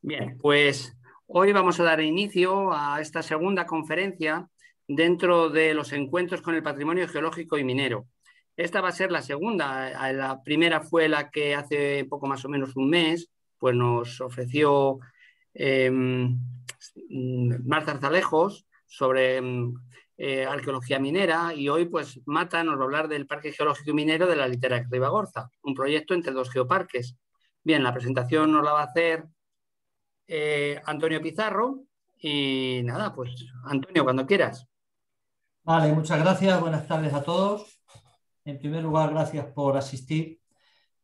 Bien, pues hoy vamos a dar inicio a esta segunda conferencia dentro de los encuentros con el patrimonio geológico y minero. Esta va a ser la segunda. La primera fue la que hace poco más o menos un mes, pues nos ofreció em, Marta Arzalejos sobre em, eh, arqueología minera y hoy pues Mata nos va a hablar del Parque Geológico y Minero de la Litera Ribagorza, un proyecto entre dos geoparques. Bien, la presentación nos la va a hacer eh, Antonio Pizarro. Y nada, pues Antonio, cuando quieras. Vale, muchas gracias. Buenas tardes a todos. En primer lugar, gracias por asistir.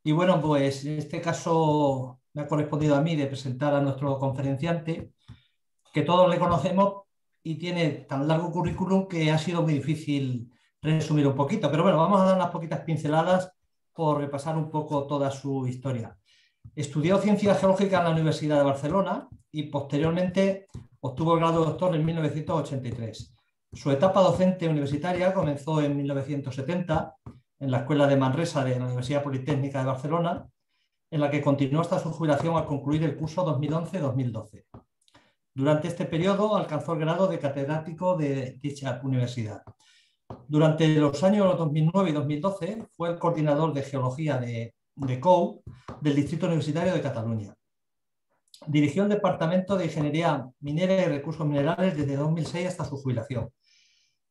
Y bueno, pues en este caso me ha correspondido a mí de presentar a nuestro conferenciante, que todos le conocemos y tiene tan largo currículum que ha sido muy difícil resumir un poquito. Pero bueno, vamos a dar unas poquitas pinceladas por repasar un poco toda su historia. Estudió ciencia geológica en la Universidad de Barcelona y posteriormente obtuvo el grado de doctor en 1983. Su etapa docente universitaria comenzó en 1970 en la Escuela de Manresa de la Universidad Politécnica de Barcelona, en la que continuó hasta su jubilación al concluir el curso 2011-2012. Durante este periodo alcanzó el grado de catedrático de dicha universidad. Durante los años 2009 y 2012 fue el coordinador de geología de de COU del Distrito Universitario de Cataluña. Dirigió el Departamento de Ingeniería Minera y Recursos Minerales desde 2006 hasta su jubilación.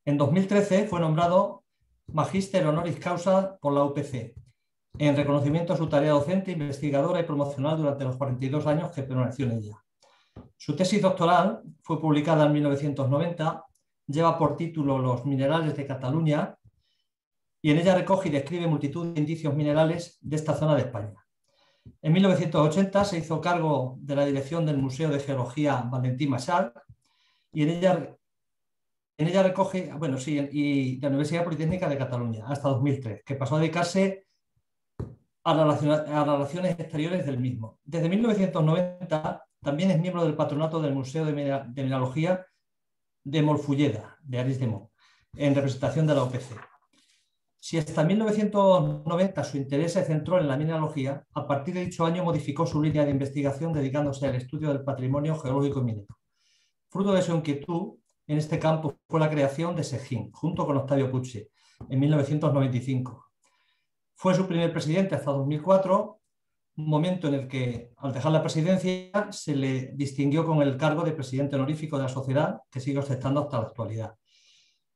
En 2013 fue nombrado magíster honoris causa por la UPC, en reconocimiento a su tarea docente, investigadora y promocional durante los 42 años que permaneció en ella. Su tesis doctoral fue publicada en 1990, lleva por título Los minerales de Cataluña, y en ella recoge y describe multitud de indicios minerales de esta zona de España. En 1980 se hizo cargo de la dirección del Museo de Geología Valentín Machal y en ella, recoge, bueno, sí, y la Universidad Politécnica de Cataluña hasta 2003, que pasó a dedicarse a, las relaciones exteriores del mismo. Desde 1990 también es miembro del patronato del Museo de, Mineralogía de Morfulleda, de Aris de en representación de la OPC. Si hasta 1990 su interés se centró en la mineralogía, a partir de dicho año modificó su línea de investigación dedicándose al estudio del patrimonio geológico y minero. Fruto de su inquietud en este campo fue la creación de Sejín, junto con Octavio Pucci, en 1995. Fue su primer presidente hasta 2004 un momento en el que, al dejar la presidencia, se le distinguió con el cargo de presidente honorífico de la sociedad, que sigue aceptando hasta la actualidad.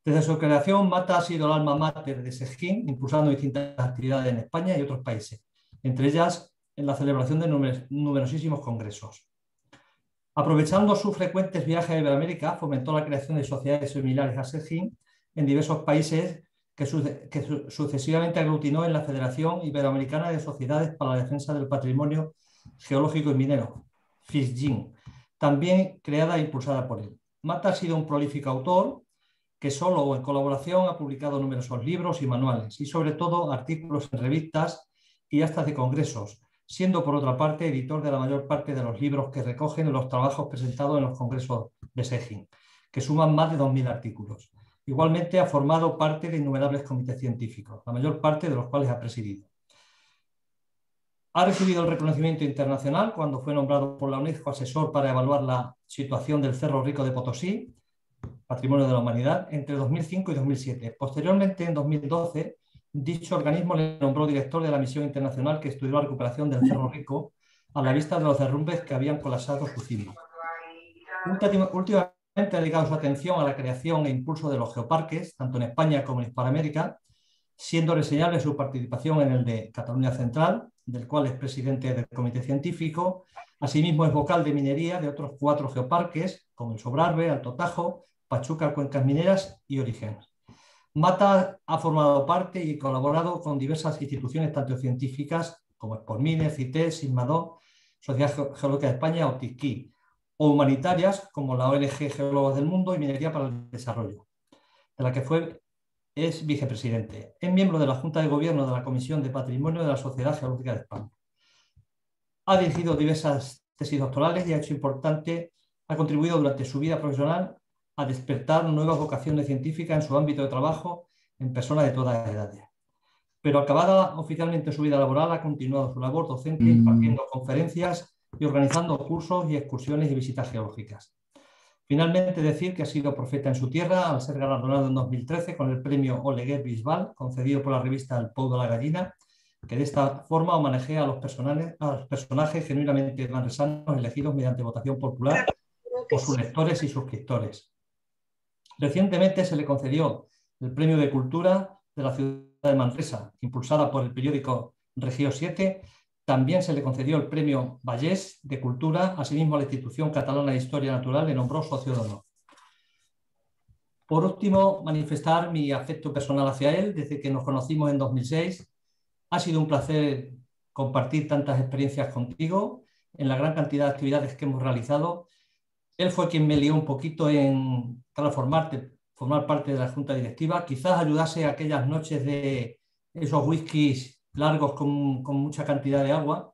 Desde su creación, Mata ha sido el alma mater de Sejín, impulsando distintas actividades en España y otros países, entre ellas en la celebración de numerosísimos congresos. Aprovechando sus frecuentes viajes a Iberoamérica, fomentó la creación de sociedades similares a Sejín en diversos países que, sucesivamente aglutinó en la Federación Iberoamericana de Sociedades para la Defensa del Patrimonio Geológico y Minero, FISGIN, también creada e impulsada por él. Mata ha sido un prolífico autor, que solo en colaboración ha publicado numerosos libros y manuales, y sobre todo artículos en revistas y hasta de congresos, siendo por otra parte editor de la mayor parte de los libros que recogen los trabajos presentados en los congresos de SEGIN, que suman más de 2.000 artículos. Igualmente ha formado parte de innumerables comités científicos, la mayor parte de los cuales ha presidido. Ha recibido el reconocimiento internacional cuando fue nombrado por la UNESCO asesor para evaluar la situación del Cerro Rico de Potosí Patrimonio de la Humanidad, entre 2005 y 2007. Posteriormente, en 2012, dicho organismo le nombró director de la misión internacional que estudió la recuperación del Cerro Rico a la vista de los derrumbes que habían colapsado su cima. Últimamente ha dedicado su atención a la creación e impulso de los geoparques, tanto en España como en Hispanoamérica, siendo reseñable su participación en el de Cataluña Central, del cual es presidente del Comité Científico. Asimismo, es vocal de minería de otros cuatro geoparques, como el Sobrarbe, Alto Tajo, Pachuca Cuencas Mineras y Origen. Mata ha formado parte y colaborado con diversas instituciones, tanto científicas como Spormines, CITES, Sismado, Sociedad Geológica de España o o humanitarias como la ONG Geólogos del Mundo y Minería para el Desarrollo, de la que fue es vicepresidente. Es miembro de la Junta de Gobierno de la Comisión de Patrimonio de la Sociedad Geológica de España. Ha dirigido diversas tesis doctorales y ha hecho importante, ha contribuido durante su vida profesional a despertar nuevas vocaciones científicas en su ámbito de trabajo en personas de todas las edades. Pero acabada oficialmente su vida laboral, ha continuado su labor docente mm. impartiendo conferencias y organizando cursos y excursiones y visitas geológicas. Finalmente, decir que ha sido profeta en su tierra al ser galardonado en 2013 con el premio Oleguer Bisbal, concedido por la revista El Pou de la Gallina, que de esta forma homenajea a los, personajes genuinamente manresanos elegidos mediante votación popular por sus lectores y suscriptores. Recientemente se le concedió el Premio de Cultura de la Ciudad de Manresa, impulsada por el periódico Regio 7. También se le concedió el Premio Vallés de Cultura, asimismo a la Institución Catalana de Historia Natural le nombró socio de honor. Por último, manifestar mi afecto personal hacia él desde que nos conocimos en 2006. Ha sido un placer compartir tantas experiencias contigo en la gran cantidad de actividades que hemos realizado él fue quien me lió un poquito en transformarte, formar parte de la junta directiva. Quizás ayudase a aquellas noches de esos whiskies largos con, mucha cantidad de agua.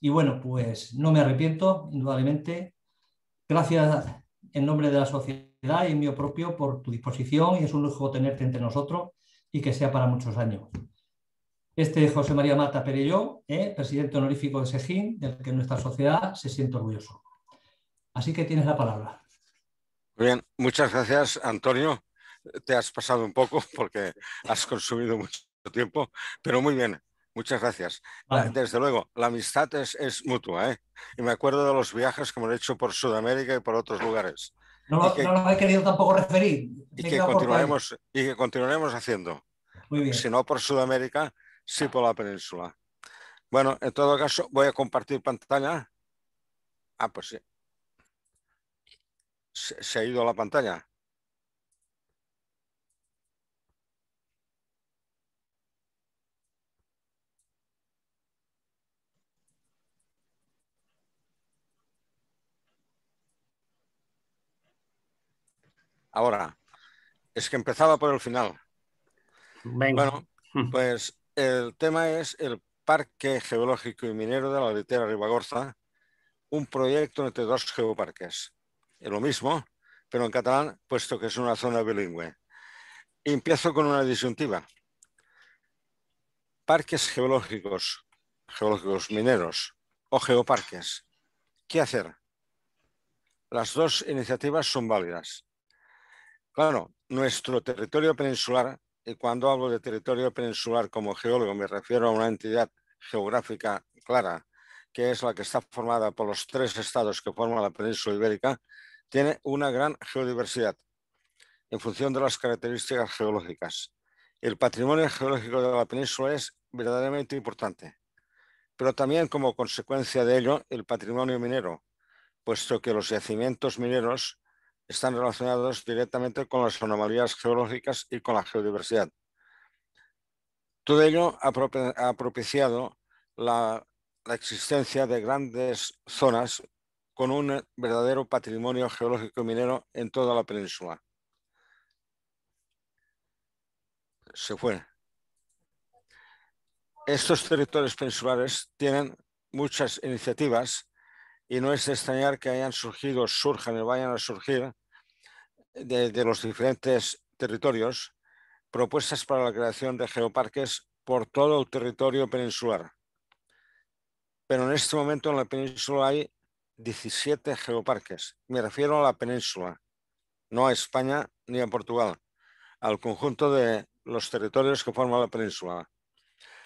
Y bueno, pues no me arrepiento, indudablemente. Gracias en nombre de la sociedad y en mío propio por tu disposición y es un lujo tenerte entre nosotros y que sea para muchos años. Este es José María Mata Perelló, eh, presidente honorífico de SEGIN, del que nuestra sociedad se siente orgulloso. Así que tienes la palabra. bien, muchas gracias, Antonio. Te has pasado un poco porque has consumido mucho tiempo, pero muy bien, muchas gracias. Desde luego, la amistad es, mutua. ¿eh? Y me acuerdo de los viajes que hemos hecho por Sudamérica y por otros lugares. No lo, he querido tampoco referir. Y que, continuaremos, y que continuaremos haciendo. Muy Si no por Sudamérica, sí por la península. Bueno, en todo caso, voy a compartir pantalla. Ah, pues sí se, ha ido a la pantalla. Ahora, es que empezaba por el final. Bueno, hmm. pues el tema es el Parque Geológico y Minero de la Litera Ribagorza, un proyecto entre dos geoparques. Es lo mismo, pero en catalán, puesto que es una zona bilingüe. empiezo con una disyuntiva. Parques geológicos, geológicos mineros o geoparques. ¿Qué hacer? Las dos iniciativas son válidas. Claro, nuestro territorio peninsular, y cuando hablo de territorio peninsular como geólogo me refiero a una entidad geográfica clara, que es la que está formada por los tres estados que forman la península ibérica, tiene una gran geodiversidad en función de las características geológicas. El patrimonio geológico de la península es verdaderamente importante, pero también como consecuencia de ello el patrimonio minero, puesto que los yacimientos mineros están relacionados directamente con las anomalías geológicas y con la geodiversidad. Todo ello ha propiciado la, existencia de grandes zonas con un verdadero patrimonio geológico minero en toda la península. Se fue. Estos territorios peninsulares tienen muchas iniciativas y no es extrañar que hayan surgido, surjan y vayan a surgir desde los diferentes territorios propuestas para la creación de geoparques por todo el territorio peninsular. Pero en este momento en la península hay 17 geoparques. Me refiero a la península, no a España ni a Portugal, al conjunto de los territorios que forman la península.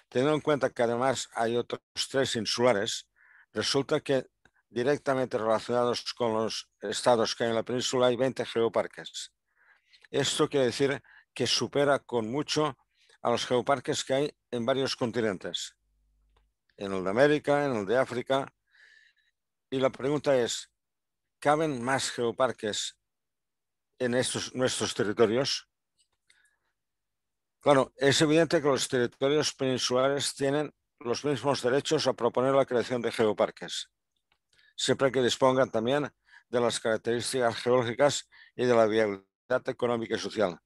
Teniendo en cuenta que además hay otros tres insulares, resulta que directamente relacionados con los estados que hay en la península hay 20 geoparques. Esto quiere decir que supera con mucho a los geoparques que hay en varios continentes, en el de América, en el de África, y la pregunta es, ¿caben más geoparques en nuestros territorios? Bueno, es evidente que los territorios peninsulares tienen los mismos derechos a proponer la creación de geoparques, siempre que dispongan también de las características geológicas y de la viabilidad económica y social.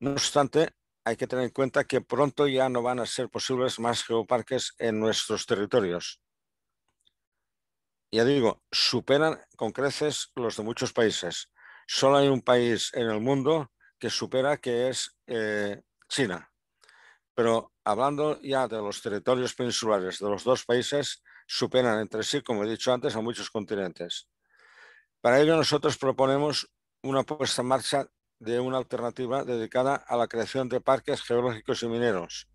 No obstante, hay que tener en cuenta que pronto ya no van a ser posibles más geoparques en nuestros territorios ya digo, superan con creces los de muchos países. Solo hay un país en el mundo que supera, que es eh, China. Pero hablando ya de los territorios peninsulares de los dos países, superan entre sí, como he dicho antes, a muchos continentes. Para ello nosotros proponemos una puesta en marcha de una alternativa dedicada a la creación de parques geológicos y mineros,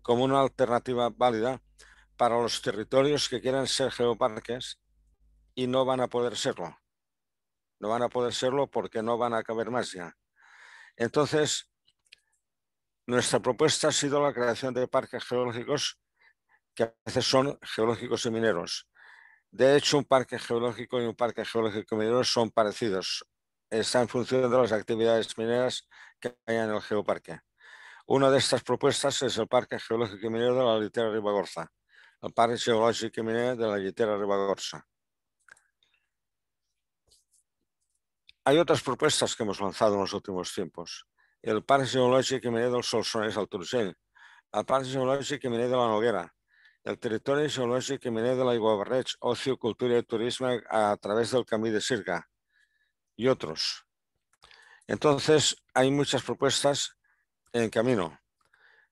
como una alternativa válida para los territorios que quieran ser geoparques y no van a poder serlo. No van a poder serlo porque no van a caber más ya. Entonces, nuestra propuesta ha sido la creación de parques geológicos que a veces son geológicos y mineros. De hecho, un parque geológico y un parque geológico minero son parecidos. Está en función de las actividades mineras que hay en el geoparque. Una de estas propuestas es el Parque Geológico y Minero de la Litera Ribagorza, el Parque Geológico y Minero de la Litera Ribagorza. Hay otras propuestas que hemos lanzado en los últimos tiempos. El Parque Geológico que Mené del solsones al Turgell, el Parque Geológico que Mené de la Noguera, el Territorio Geológico que Mené de Iguabarrech, Ocio, Cultura y Turismo a través del Camino de Sirga y otros. Entonces, hay muchas propuestas en camino,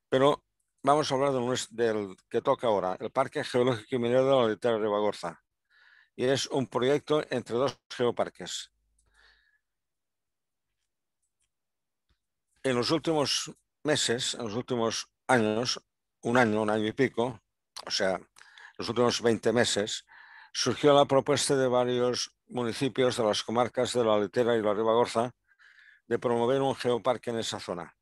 pero vamos a hablar del, que toca ahora, el Parque Geológico y Minero de la Litera de Ribagorza. Y es un proyecto entre dos geoparques, en los últimos meses, en los últimos años, un año, un año y pico, o sea, los últimos 20 meses, surgió la propuesta de varios municipios de las comarcas de la Letera y la Ribagorza de promover un geoparque en esa zona.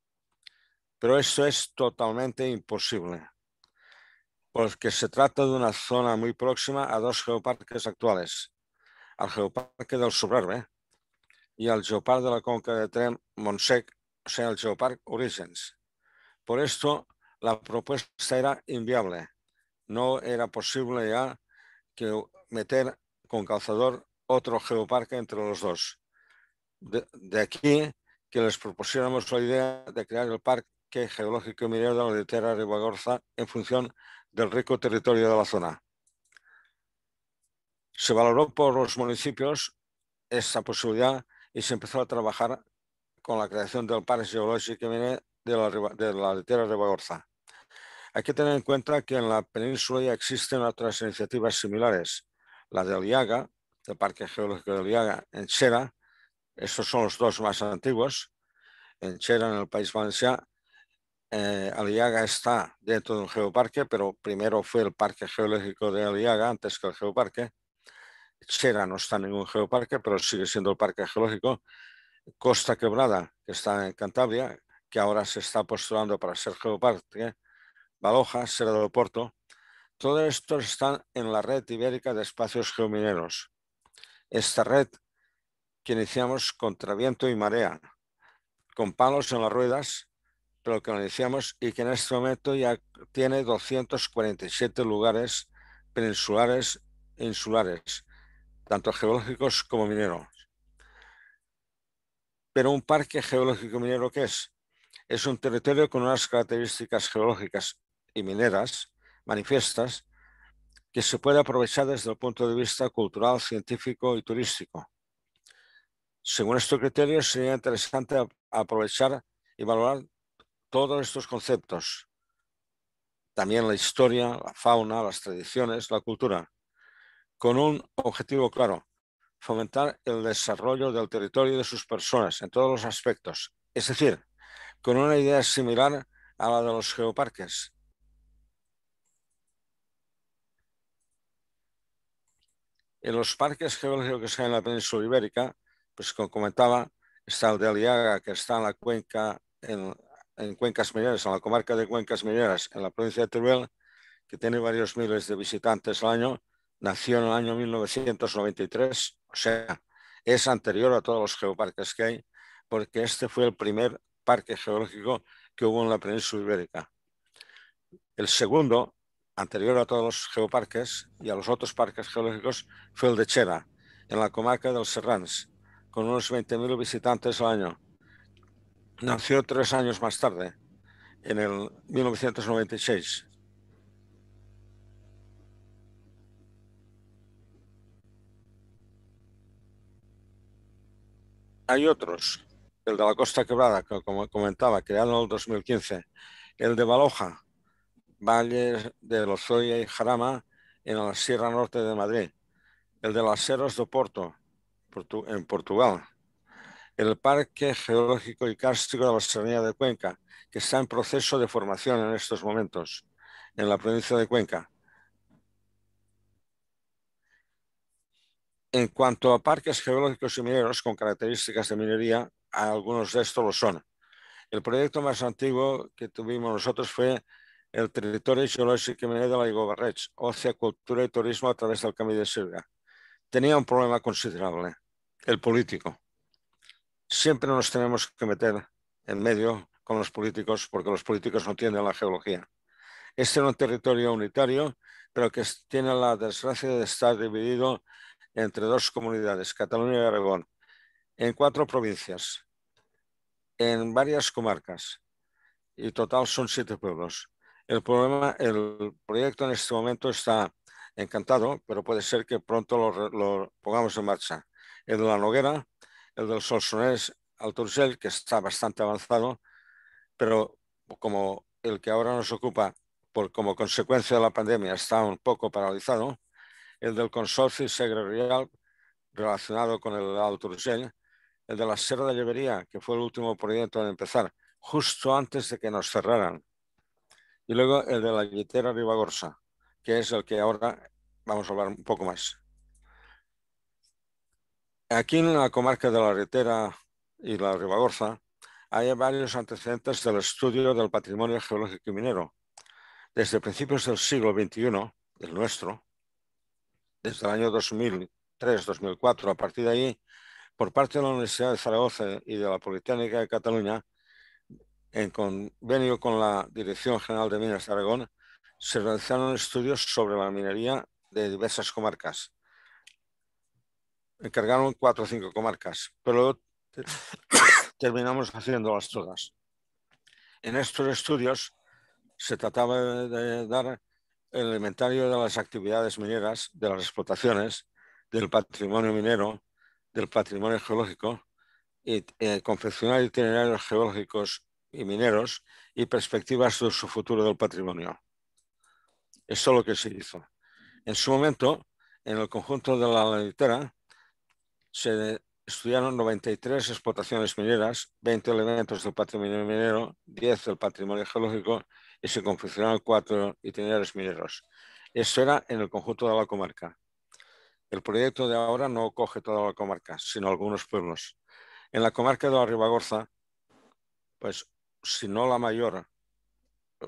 Pero eso es totalmente imposible, porque se trata de una zona muy próxima a dos geoparques actuales, al geoparque del Subrarbe y al geoparque de la Conca de Tren Monsec sea, el Geopark Origins. Por esto, la propuesta era inviable. No era posible ya que meter con calzador otro geoparque entre los dos. De, aquí que les propusiéramos la idea de crear el Parque Geológico de Minero de Tierra en función del rico territorio de la zona. Se valoró por los municipios esa posibilidad y se empezó a trabajar con la creación del Parque Geológico que viene de la, de la de Bagorza. Hay que tener en cuenta que en la península ya existen otras iniciativas similares, la de Aliaga, del Parque Geológico de Aliaga en Chera, estos son los dos más antiguos, en Chera, en el País Valencia, Aliaga eh, está dentro de un geoparque, pero primero fue el Parque Geológico de Aliaga antes que el geoparque. Chera no está en ningún geoparque, pero sigue siendo el Parque Geológico. Costa Quebrada, que está en Cantabria, que ahora se está postulando para ser geoparque, Baloja, ser del Porto, todos estos están en la red ibérica de espacios geomineros. Esta red que iniciamos contra viento y marea, con palos en las ruedas, pero que lo iniciamos y que en este momento ya tiene 247 lugares peninsulares e insulares, tanto geológicos como mineros. Pero un parque geológico minero, ¿qué es? Es un territorio con unas características geológicas y mineras manifiestas que se puede aprovechar desde el punto de vista cultural, científico y turístico. Según estos criterios, sería interesante aprovechar y valorar todos estos conceptos. También la historia, la fauna, las tradiciones, la cultura, con un objetivo claro, fomentar el desarrollo del territorio y de sus personas en todos los aspectos, es decir, con una idea similar a la de los geoparques. En los parques geológicos que hay en la península ibérica, pues como comentaba, está el de Aliaga, que está en la cuenca, en, Cuencas Milleras, en la comarca de Cuencas Milleras, en la provincia de Teruel, que tiene varios miles de visitantes al año, nació en el año 1993, o sea, es anterior a todos los geoparques que hay, porque este fue el primer parque geológico que hubo en la península ibérica. El segundo, anterior a todos los geoparques y a los otros parques geológicos, fue el de Chera, en la comarca del Serrans, con unos 20.000 visitantes al año. Nació tres años más tarde, en el 1996. hay otros, el de la Costa Quebrada, como comentaba, creado en el 2015, el de Baloja, Valle de Lozoya y Jarama, en la Sierra Norte de Madrid, el de las Heros de Porto, en Portugal, el Parque Geológico y Cárstico de la Serranía de Cuenca, que está en proceso de formación en estos momentos, en la provincia de Cuenca, En cuanto a parques geológicos y mineros con características de minería, algunos de estos lo son. El proyecto más antiguo que tuvimos nosotros fue el Territorio Geológico y Minero de la Igobarrech, ocio, cultura y turismo a través del Camino de Sirga. Tenía un problema considerable, el político. Siempre nos tenemos que meter en medio con los políticos porque los políticos no tienen la geología. Este era un territorio unitario, pero que tiene la desgracia de estar dividido entre dos comunidades, Cataluña y Aragón, en cuatro provincias, en varias comarcas, y total son siete pueblos. El, problema, el proyecto en este momento está encantado, pero puede ser que pronto lo, pongamos en marcha. El de la Noguera, el del Solsonés al que está bastante avanzado, pero como el que ahora nos ocupa, por, como consecuencia de la pandemia, está un poco paralizado, el del consorcio Rial, relacionado con el Alto el de la Sierra de Llevería, que fue el último proyecto de empezar, justo antes de que nos cerraran, y luego el de la guitera Ribagorza, que es el que ahora vamos a hablar un poco más. Aquí en la comarca de la Ritera y la Ribagorza hay varios antecedentes del estudio del patrimonio geológico y minero. Desde principios del siglo XXI, el nuestro, desde el año 2003-2004, a partir de ahí, por parte de la Universidad de Zaragoza y de la Politécnica de Cataluña, en convenio con la Dirección General de Minas de Aragón, se realizaron estudios sobre la minería de diversas comarcas. Encargaron cuatro o cinco comarcas, pero terminamos haciéndolas todas. En estos estudios se trataba de dar el inventario de las actividades mineras, de las explotaciones, del patrimonio minero, del patrimonio geológico, y eh, confeccionar itinerarios geológicos y mineros y perspectivas de su futuro del patrimonio. Eso es lo que se hizo. En su momento, en el conjunto de la litera, se estudiaron 93 explotaciones mineras, 20 elementos del patrimonio minero, 10 del patrimonio geológico y se confeccionaron cuatro itinerarios mineros. Eso era en el conjunto de la comarca. El proyecto de ahora no coge toda la comarca, sino algunos pueblos. En la comarca de la Ribagorza, pues si no la mayor,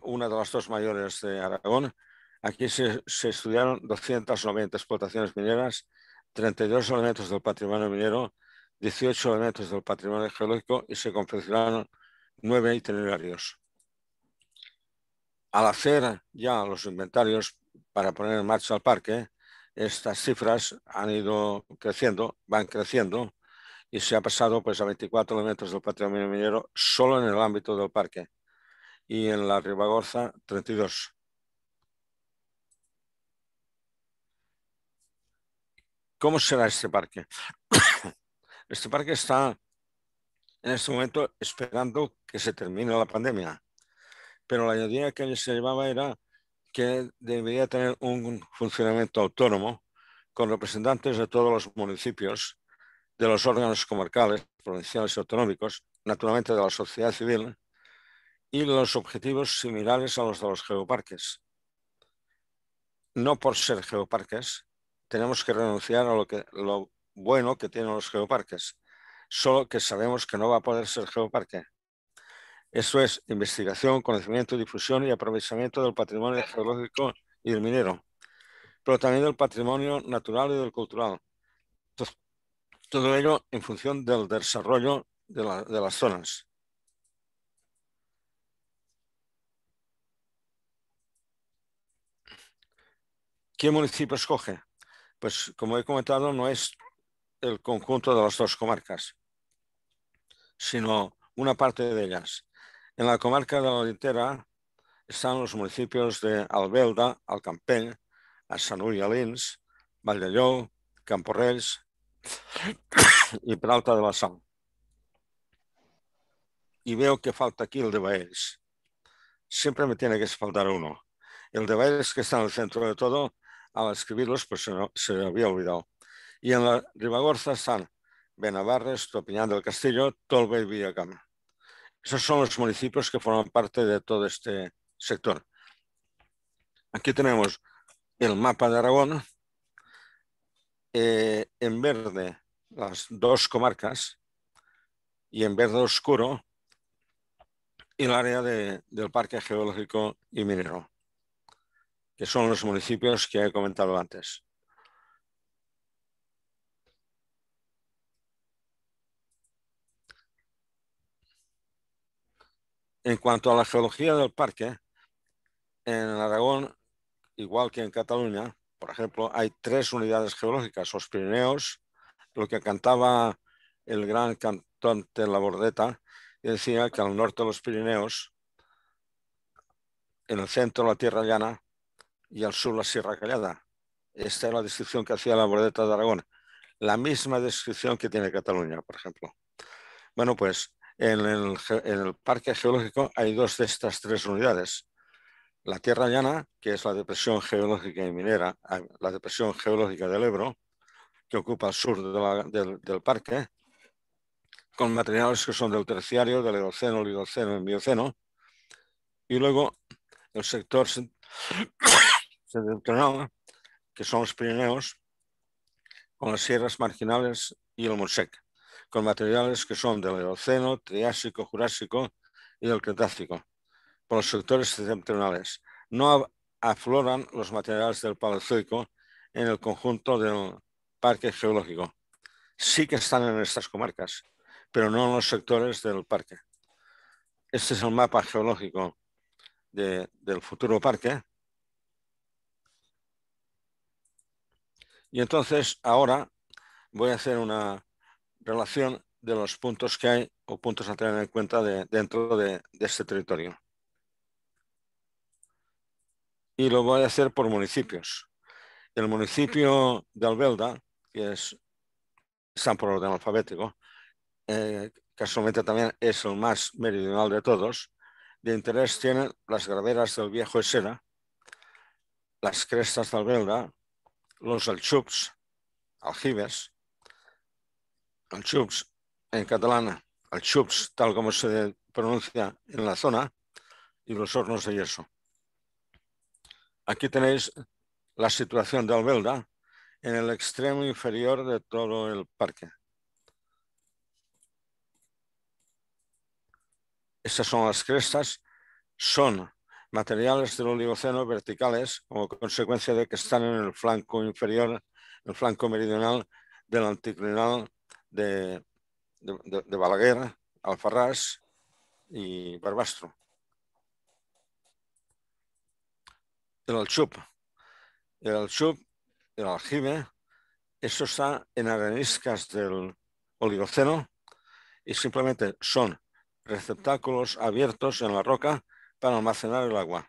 una de las dos mayores de Aragón, aquí se, se estudiaron 290 explotaciones mineras, 32 elementos del patrimonio minero, 18 elementos del patrimonio geológico y se confeccionaron nueve itinerarios al hacer ya los inventarios para poner en marcha el parque, estas cifras han ido creciendo, van creciendo y se ha pasado pues a 24 elementos del patrimonio minero solo en el ámbito del parque y en la Ribagorza 32. ¿Cómo será este parque? Este parque está en este momento esperando que se termine la pandemia pero la idea que se llevaba era que debería tener un funcionamiento autónomo con representantes de todos los municipios, de los órganos comarcales, provinciales y autonómicos, naturalmente de la sociedad civil, y los objetivos similares a los de los geoparques. No por ser geoparques, tenemos que renunciar a lo, que, lo bueno que tienen los geoparques, solo que sabemos que no va a poder ser geoparque. Eso es investigación, conocimiento, difusión y aprovechamiento del patrimonio geológico y del minero, pero también del patrimonio natural y del cultural. todo ello en función del desarrollo de las zonas. ¿Qué municipio escoge? Pues como he comentado, no es el conjunto de las dos comarcas, sino una parte de ellas. En la comarca de la Litera estan los municipios de Albelda, Alcampell, a Sant Ull i Alins, Valldelló, Camporrells i Peralta de la Sal. Y veo que falta aquí el de Baells. Siempre me tiene que faltar uno. El de Baells, que está en el centro de todo, al escribirlos pues se, no, se había olvidado. Y en la Ribagorza estan Benavarres, Topiñán del Castillo, Tolbe i Villacamp. Esos son los municipios que forman parte de todo este sector. Aquí tenemos el mapa de Aragón. Eh, en verde las dos comarcas y en verde oscuro el área del Parque Geológico y Minero, que son los municipios que he comentado antes. En cuanto a la geología del parque, en Aragón, igual que en Cataluña, por ejemplo, hay tres unidades geológicas, los Pirineos, lo que cantaba el gran cantante La Bordeta, decía que al norte de los Pirineos, en el centro la Tierra Llana y al sur la Sierra Callada. Esta es la descripción que hacía La Bordeta de Aragón. La misma descripción que tiene Cataluña, por ejemplo. Bueno, pues en el, parque geológico hay dos de estas tres unidades. La Tierra Llana, que es la depresión geológica y minera, ah, la depresión geológica del Ebro, que ocupa el sur del, parque, con materiales que son del terciario, del Eoceno, el y el Mioceno. Y luego el sector septentrional, que son los Pirineos, con las sierras marginales y el Monsec con materiales que son del Eoceno, Triásico, Jurásico y del Cretácico, por los sectores septentrionales. No afloran los materiales del Paleozoico en el conjunto del parque geológico. Sí que están en estas comarcas, pero no en los sectores del parque. Este es el mapa geológico del futuro parque. Y entonces ahora voy a hacer una relación de los puntos que hay o puntos a tener en cuenta dentro de, este territorio. Y lo voy a hacer por municipios. El municipio de Albelda, que es, están por orden alfabético, eh, casualmente también es el más meridional de todos, de interés tienen las graveras del viejo Esera, las crestas de Albelda, los alchups, aljibes, al en catalana, al tal como se pronuncia en la zona, y los hornos de yeso. Aquí tenéis la situación de Albelda en el extremo inferior de todo el parque. Estas son las crestas, son materiales del Oligoceno verticales como consecuencia de que están en el flanco inferior, el flanco meridional del anticlinal de, de, Balaguer, Alfarrás y Barbastro. El Alchup. El Alchup, el aljibe, eso está en areniscas del Oligoceno y simplemente son receptáculos abiertos en la roca para almacenar el agua.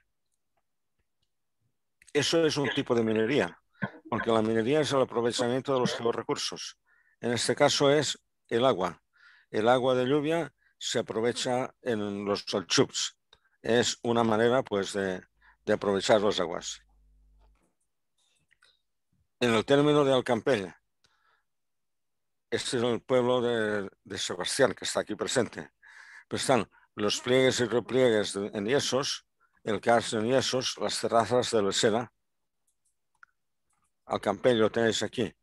Eso es un tipo de minería, porque la minería es el aprovechamiento de los recursos. En este caso es el agua. El agua de lluvia se aprovecha en los solchups. Es una manera pues, de, aprovechar las aguas. En el término de Alcampella, este es el pueblo de, Sebastián, que está aquí presente. están los pliegues y repliegues en yesos, el caso en yesos, las terrazas de la seda. Al lo tenéis aquí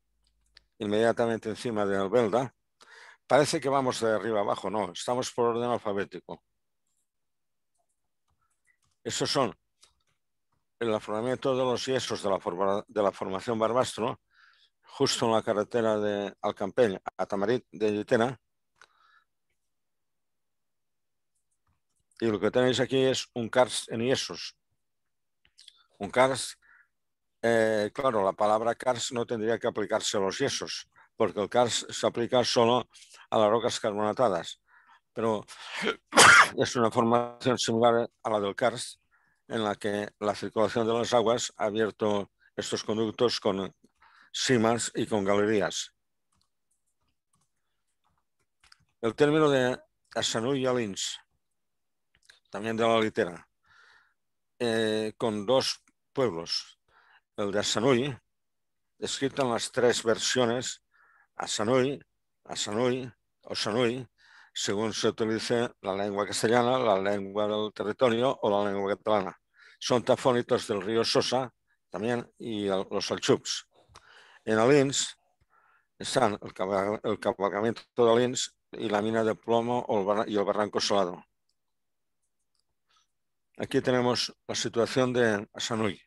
inmediatamente encima de Albelda. Parece que vamos de arriba abajo, no, estamos por orden alfabético. Esos son el afloramiento de los yesos de la, formación Barbastro, justo en la carretera de Alcampeña, a Tamarit de Yutena. Y lo que tenéis aquí es un karst en yesos. Un karst eh, claro, la palabra CARS no tendría que aplicarse a los yesos, porque el CARS se aplica solo a las rocas carbonatadas, pero es una formación similar a la del CARS, en la que la circulación de las aguas ha abierto estos conductos con simas y con galerías. El término de y Alins, también de la litera, eh, con dos pueblos, el de Asanui, descrito en las tres versiones, Asanui, Asanui o Sanui, según se utilice la lengua castellana, la lengua del territorio o la lengua catalana. Son tafónitos del río Sosa también y los alchups. En Alins están el, capacamiento de Alins y la mina de plomo y el barranco salado. Aquí tenemos la situación de Asanui.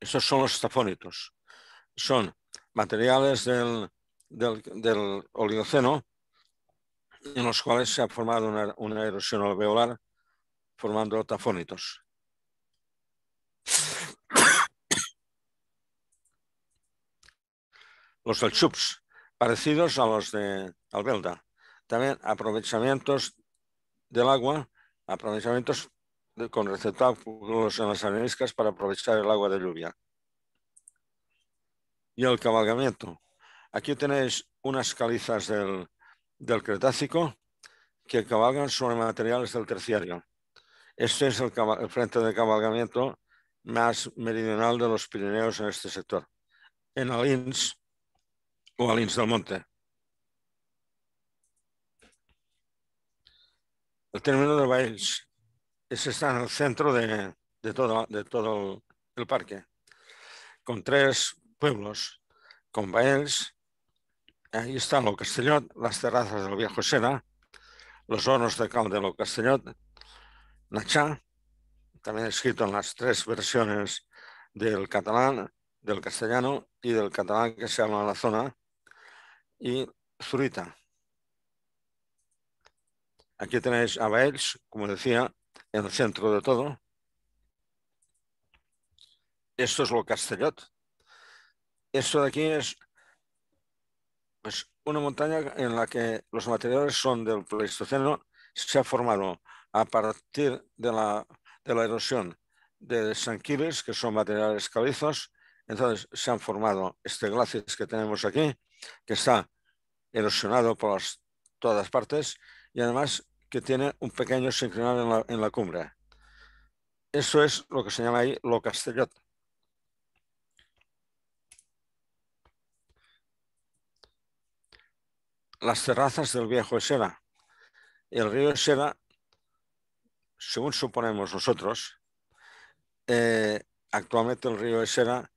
Estos son los tafónitos, Son materiales del, del, Oligoceno en los cuales se ha formado una, erosión alveolar formando tafónitos. Los alchups, parecidos a los de Albelda. También aprovechamientos del agua, aprovechamientos con receptáculos en las areniscas para aprovechar el agua de lluvia. Y el cabalgamiento. Aquí tenéis unas calizas del, Cretácico que cabalgan sobre materiales del terciario. Este es el, frente de cabalgamiento más meridional de los Pirineos en este sector, en Alins o Alins del Monte. El término de Valls ese está en el centro de, todo, de todo el parque, con tres pueblos, con Baels, ahí están los Castellot, las terrazas del viejo Sena, los hornos de cal de los Castellot, también escrito en las tres versiones del catalán, del castellano y del catalán que se habla en la zona, y Zurita. Aquí tenéis a Baels, como decía, en el centro de todo. Esto es lo Castellot. Esto de aquí es pues, una montaña en la que los materiales son del Pleistoceno, se ha formado a partir de la, erosión de Sanquiles, que son materiales calizos. Entonces se han formado este glacis que tenemos aquí, que está erosionado por todas partes, y además que tiene un pequeño sincronal en la, cumbre. Eso es lo que se llama ahí lo Castellot. Las terrazas del viejo Esera. El río Esera, según suponemos nosotros, eh, actualmente el río Esera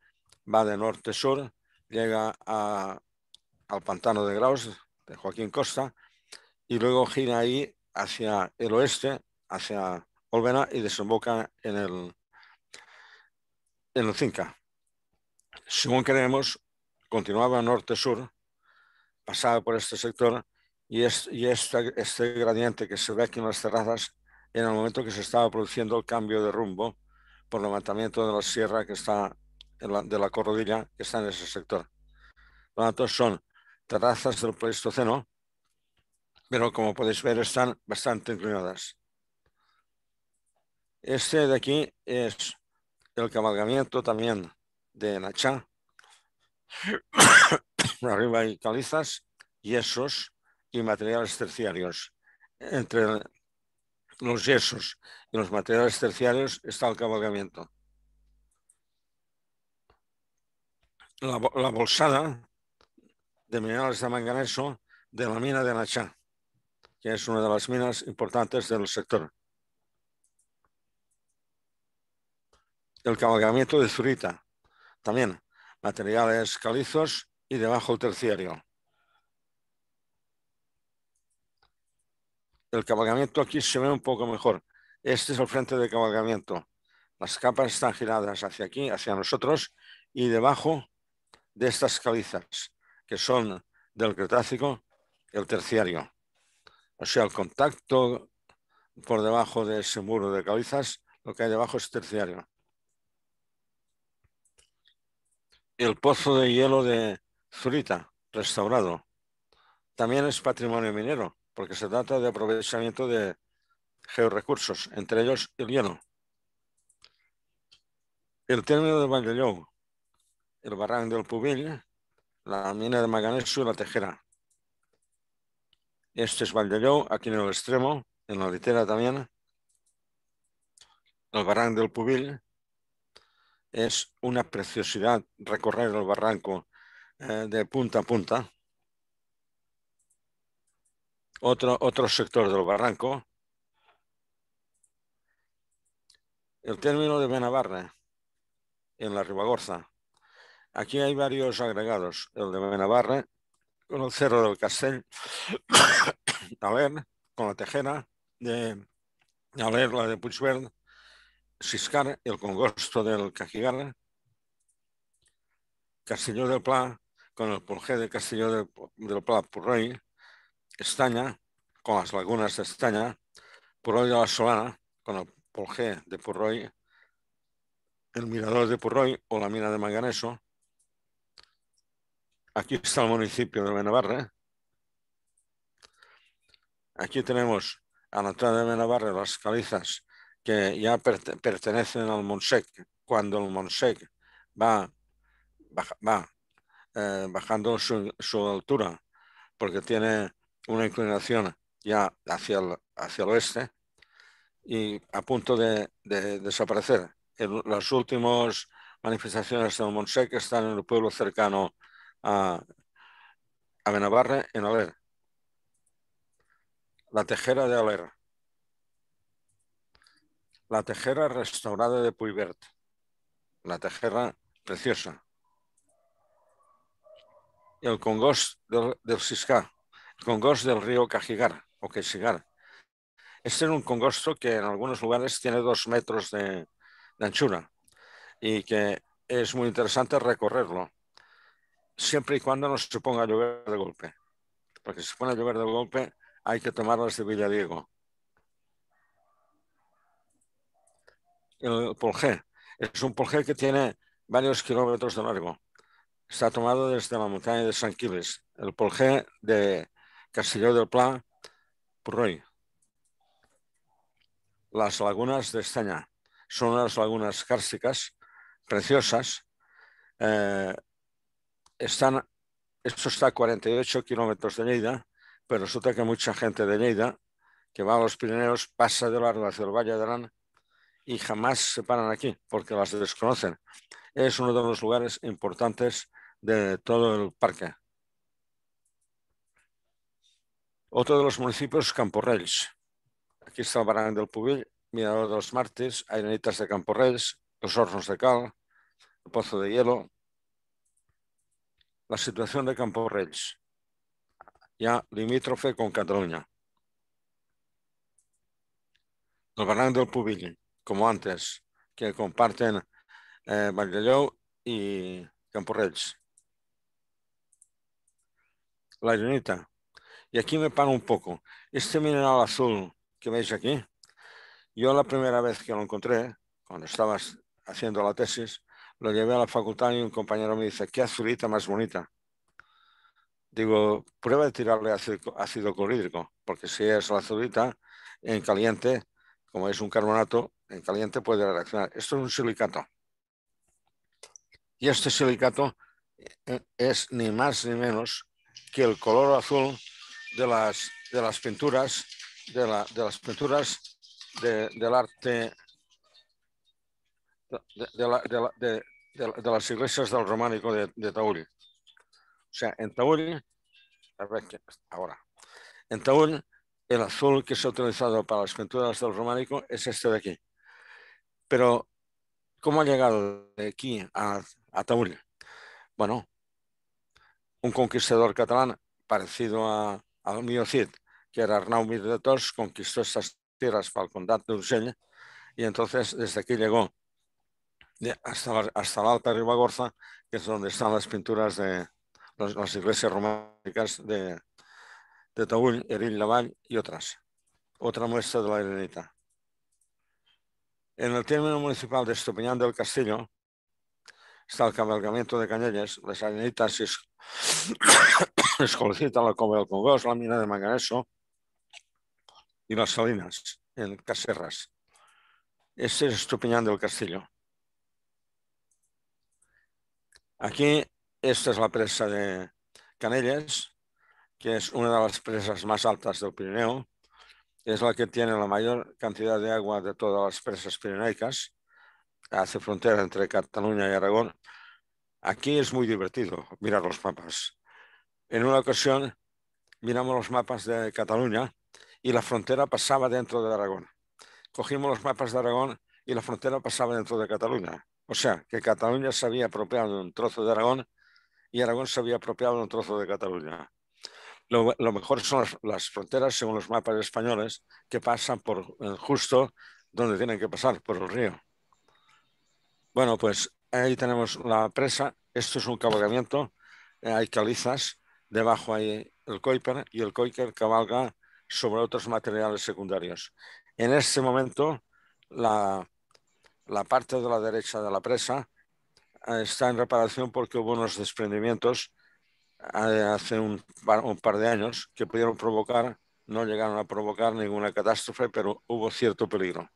va de norte a sur, llega al pantano de Graus de Joaquín Costa y luego gira ahí hacia el oeste, hacia Olvena y desemboca en el, en el Cinca. Según queremos, continuaba norte-sur, pasaba por este sector y, es, este, gradiente que se ve aquí en las terrazas, en el momento que se estaba produciendo el cambio de rumbo por levantamiento de la sierra que está en la, de la corrodilla que está en ese sector. Por lo son terrazas del Pleistoceno, pero como podéis ver están bastante inclinadas. Este de aquí es el cabalgamiento también de Nachá. Arriba hay calizas, yesos y materiales terciarios. Entre los yesos y los materiales terciarios está el cabalgamiento. La, bolsada de minerales de manganeso de la mina de Nachá que es una de las minas importantes del sector. El cabalgamiento de zurita, también materiales calizos y debajo el terciario. El cabalgamiento aquí se ve un poco mejor. Este es el frente de cabalgamiento. Las capas están giradas hacia aquí, hacia nosotros, y debajo de estas calizas, que son del Cretácico, el terciario. O sea, el contacto por debajo de ese muro de calizas, lo que hay debajo es terciario. El pozo de hielo de Zurita, restaurado, también es patrimonio minero, porque se trata de aprovechamiento de georrecursos, entre ellos el hielo. El término de Vandellou, el barranco del Pubil, la mina de Maganesu y la Tejera. Este es Valdelló, aquí en el extremo, en la litera también. El barranco del Pubil es una preciosidad recorrer el barranco eh, de punta a punta. Otro, otro sector del barranco. El término de Benavarre, en la Ribagorza. Aquí hay varios agregados. El de Benavarre con el Cerro del Castell, a con la Tejera, de, la de Puigverd, Siscar, el Congosto del Cajigar, castillo del Pla, con el Porgé de castillo del, del Pla, Purrey, Estaña, con las lagunas de Estaña, Purroy de la Solana, con el Porgé de Purroy, el Mirador de Purroy o la Mina de Manganeso, Aquí está el municipio de Benavarra. ¿eh? Aquí tenemos a la entrada de Benavarra las calizas que ya pertenecen al Monsec. Cuando el Monsec va, va eh, bajando su, altura, porque tiene una inclinación ya hacia el, hacia oeste y a punto de, desaparecer. las últimas manifestaciones del Monsec están en el pueblo cercano a, a Benavarre en Aler. La tejera de Aler. La tejera restaurada de Puybert. La tejera preciosa. El congost del, Sisca. El congost del río Cajigar o Quexigar. Este es un congosto que en algunos lugares tiene dos metros de anchura y que es muy interesante recorrerlo siempre y cuando no se ponga a llover de golpe. Porque si se pone a llover de golpe, hay que tomarlas de Villadiego. El Polgé, es un polgé que tiene varios kilómetros de largo. Está tomado desde la montaña de San Quiles, el polgé de castillo del Pla, Purroy. Las lagunas de Estaña son unas lagunas cársticas preciosas. Eh, están, esto está a 48 kilómetros de neida pero resulta que mucha gente de neida que va a los Pirineos pasa de largo hacia el Valle de Arán y jamás se paran aquí porque las desconocen. Es uno de los lugares importantes de todo el parque. Otro de los municipios, Camporrells. Aquí está el Barán del Pubil, Mirador de los Martes, Arenitas de Camporrells, los Hornos de Cal, el Pozo de Hielo, la situación de Camporrells, ya limítrofe con Cataluña. El barranc del Pubill, como antes, que comparten eh, y y Camporrells. La llanita. Y aquí me paro un poco. Este mineral azul que veis aquí, yo la primera vez que lo encontré, cuando estabas haciendo la tesis, lo llevé a la facultad y un compañero me dice, qué azulita más bonita. Digo, prueba de tirarle ácido clorhídrico, porque si es la azulita, en caliente, como es un carbonato, en caliente puede reaccionar. Esto es un silicato. Y este silicato eh, es ni más ni menos que el color azul de las, de las pinturas, de, las pinturas del arte de, la, de, de, las iglesias del románico de, de, Taúl. O sea, en Taúl, ahora, en Taúl el azul que se ha utilizado para las pinturas del románico es este de aquí. Pero, ¿cómo ha llegado de aquí a, a Bueno, un conquistador catalán parecido a, al mío Cid, que era Arnau Mir de Tors, conquistó estas tierras para el condado de Urgell y entonces desde aquí llegó hasta, hasta el Alta Ribagorza, que es donde están las pinturas de las, iglesias románicas de, de Taúl, Eril Laval y otras. Otra muestra de la arenita. En el término municipal de Estupiñán del Castillo está el cabalgamiento de Cañelles, las arenitas y escolcita, la cova del Congos, la mina de Manganeso y las salinas en Caserras. ese es Estupiñán del Castillo. Aquí, esta es la presa de Canelles, que es una de las presas más altas del Pirineo. Es la que tiene la mayor cantidad de agua de todas las presas pirenaicas. Hace frontera entre Cataluña y Aragón. Aquí es muy divertido mirar los mapas. En una ocasión miramos los mapas de Cataluña y la frontera pasaba dentro de Aragón. Cogimos los mapas de Aragón y la frontera pasaba dentro de Cataluña. O sea, que Cataluña se había apropiado un trozo de Aragón y Aragón se había apropiado de un trozo de Cataluña. Lo, mejor son las, fronteras, según los mapas españoles, que pasan por eh, justo donde tienen que pasar, por el río. Bueno, pues ahí tenemos la presa. Esto es un cabalgamiento. Eh, hay calizas. Debajo hay el coiper y el coiper cabalga sobre otros materiales secundarios. En este momento, la, la parte de la derecha de la presa eh, está en reparación porque hubo unos desprendimientos eh, hace un par, de años que pudieron provocar, no llegaron a provocar ninguna catástrofe, pero hubo cierto peligro.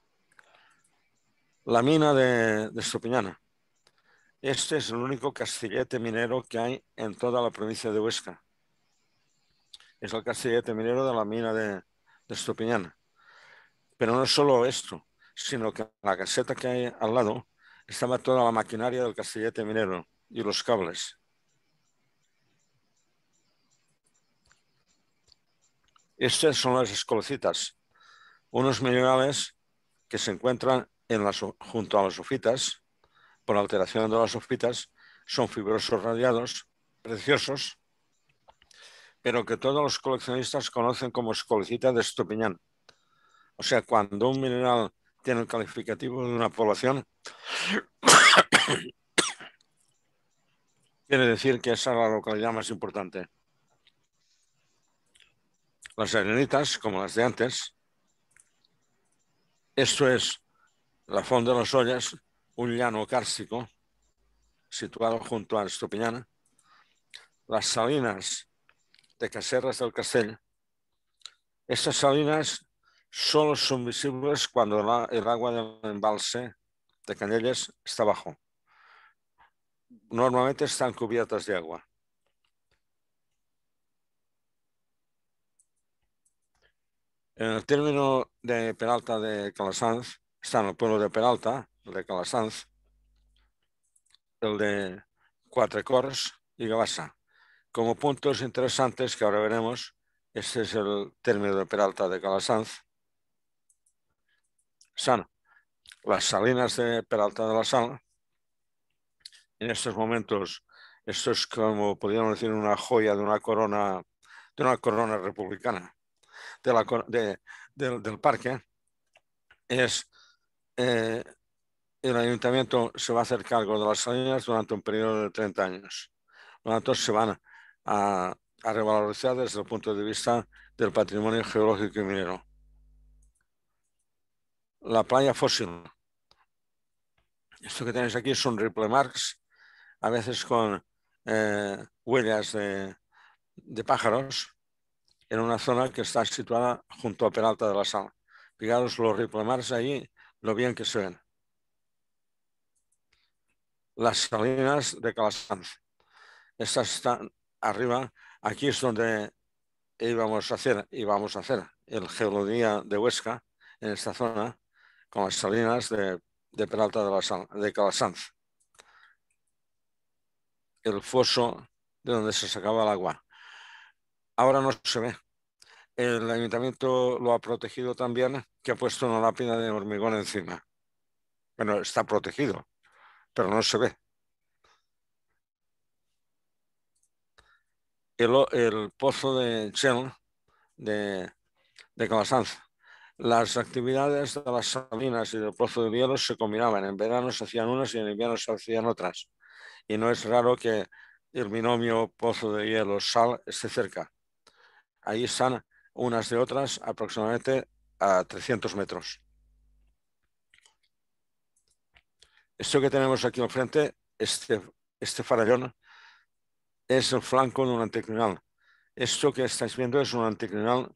La mina de, de Este es el único castillete minero que hay en toda la provincia de Huesca. Es el castillete minero de la mina de, de Pero no es solo esto sino que en la caseta que hay al lado estaba toda la maquinaria del castillete minero y los cables. Estas son las escolcitas, unos minerales que se encuentran junto a las sofitas, por alteración de las sofitas, son fibrosos radiados, preciosos, pero que todos los coleccionistas conocen como escolcita de Estupiñán. O sea, cuando un mineral tiene el calificativo de una población. Quiere decir que esa es la localidad más importante. Las arenitas, como las de antes, esto es la Fonda de las Ollas, un llano cárstico situado junto a Estupiñana, las salinas de Caserras del Castell. Estas salinas solo son visibles cuando el agua del embalse de Canelles está bajo. Normalmente están cubiertas de agua. En el término de Peralta de Calasanz, está en el pueblo de Peralta, el de Calasanz, el de Cuatro y Gabasa. Como puntos interesantes que ahora veremos, este es el término de Peralta de Calasanz, sana. Las salinas de Peralta de la Sal, en estos momentos, esto es como podríamos decir una joya de una corona, de una corona republicana de la, del parque, es eh, el ayuntamiento se va a hacer cargo de las salinas durante un periodo de 30 años. Por lo se van a, a revalorizar desde el punto de vista del patrimonio geológico y minero la playa fósil. Esto que tenéis aquí son ripple marks, a veces con eh, huellas de, pájaros, en una zona que está situada junto a Peralta de la Sal. Fijaros los ripple marks ahí, lo bien que se ven. Las salinas de Calasanz. Estas están arriba. Aquí es donde íbamos a hacer, íbamos a hacer el geodía de Huesca, en esta zona con las salinas de, de Peralta de, la, Calasanz. El foso de donde se sacaba el agua. Ahora no se ve. El ayuntamiento lo ha protegido también, que ha puesto una lápida de hormigón encima. Bueno, está protegido, pero no se ve. El, pozo de Chel, de, de Calasanz, las actividades de las salinas y del pozo de hielo se combinaban. En verano se hacían unas y en invierno se hacían otras. Y no es raro que el binomio pozo de hielo sal esté cerca. Ahí están unas de otras aproximadamente a 300 metros. Esto que tenemos aquí enfrente, este, este farallón, es el flanco de un anticlinal. Esto que estáis viendo es un anticlinal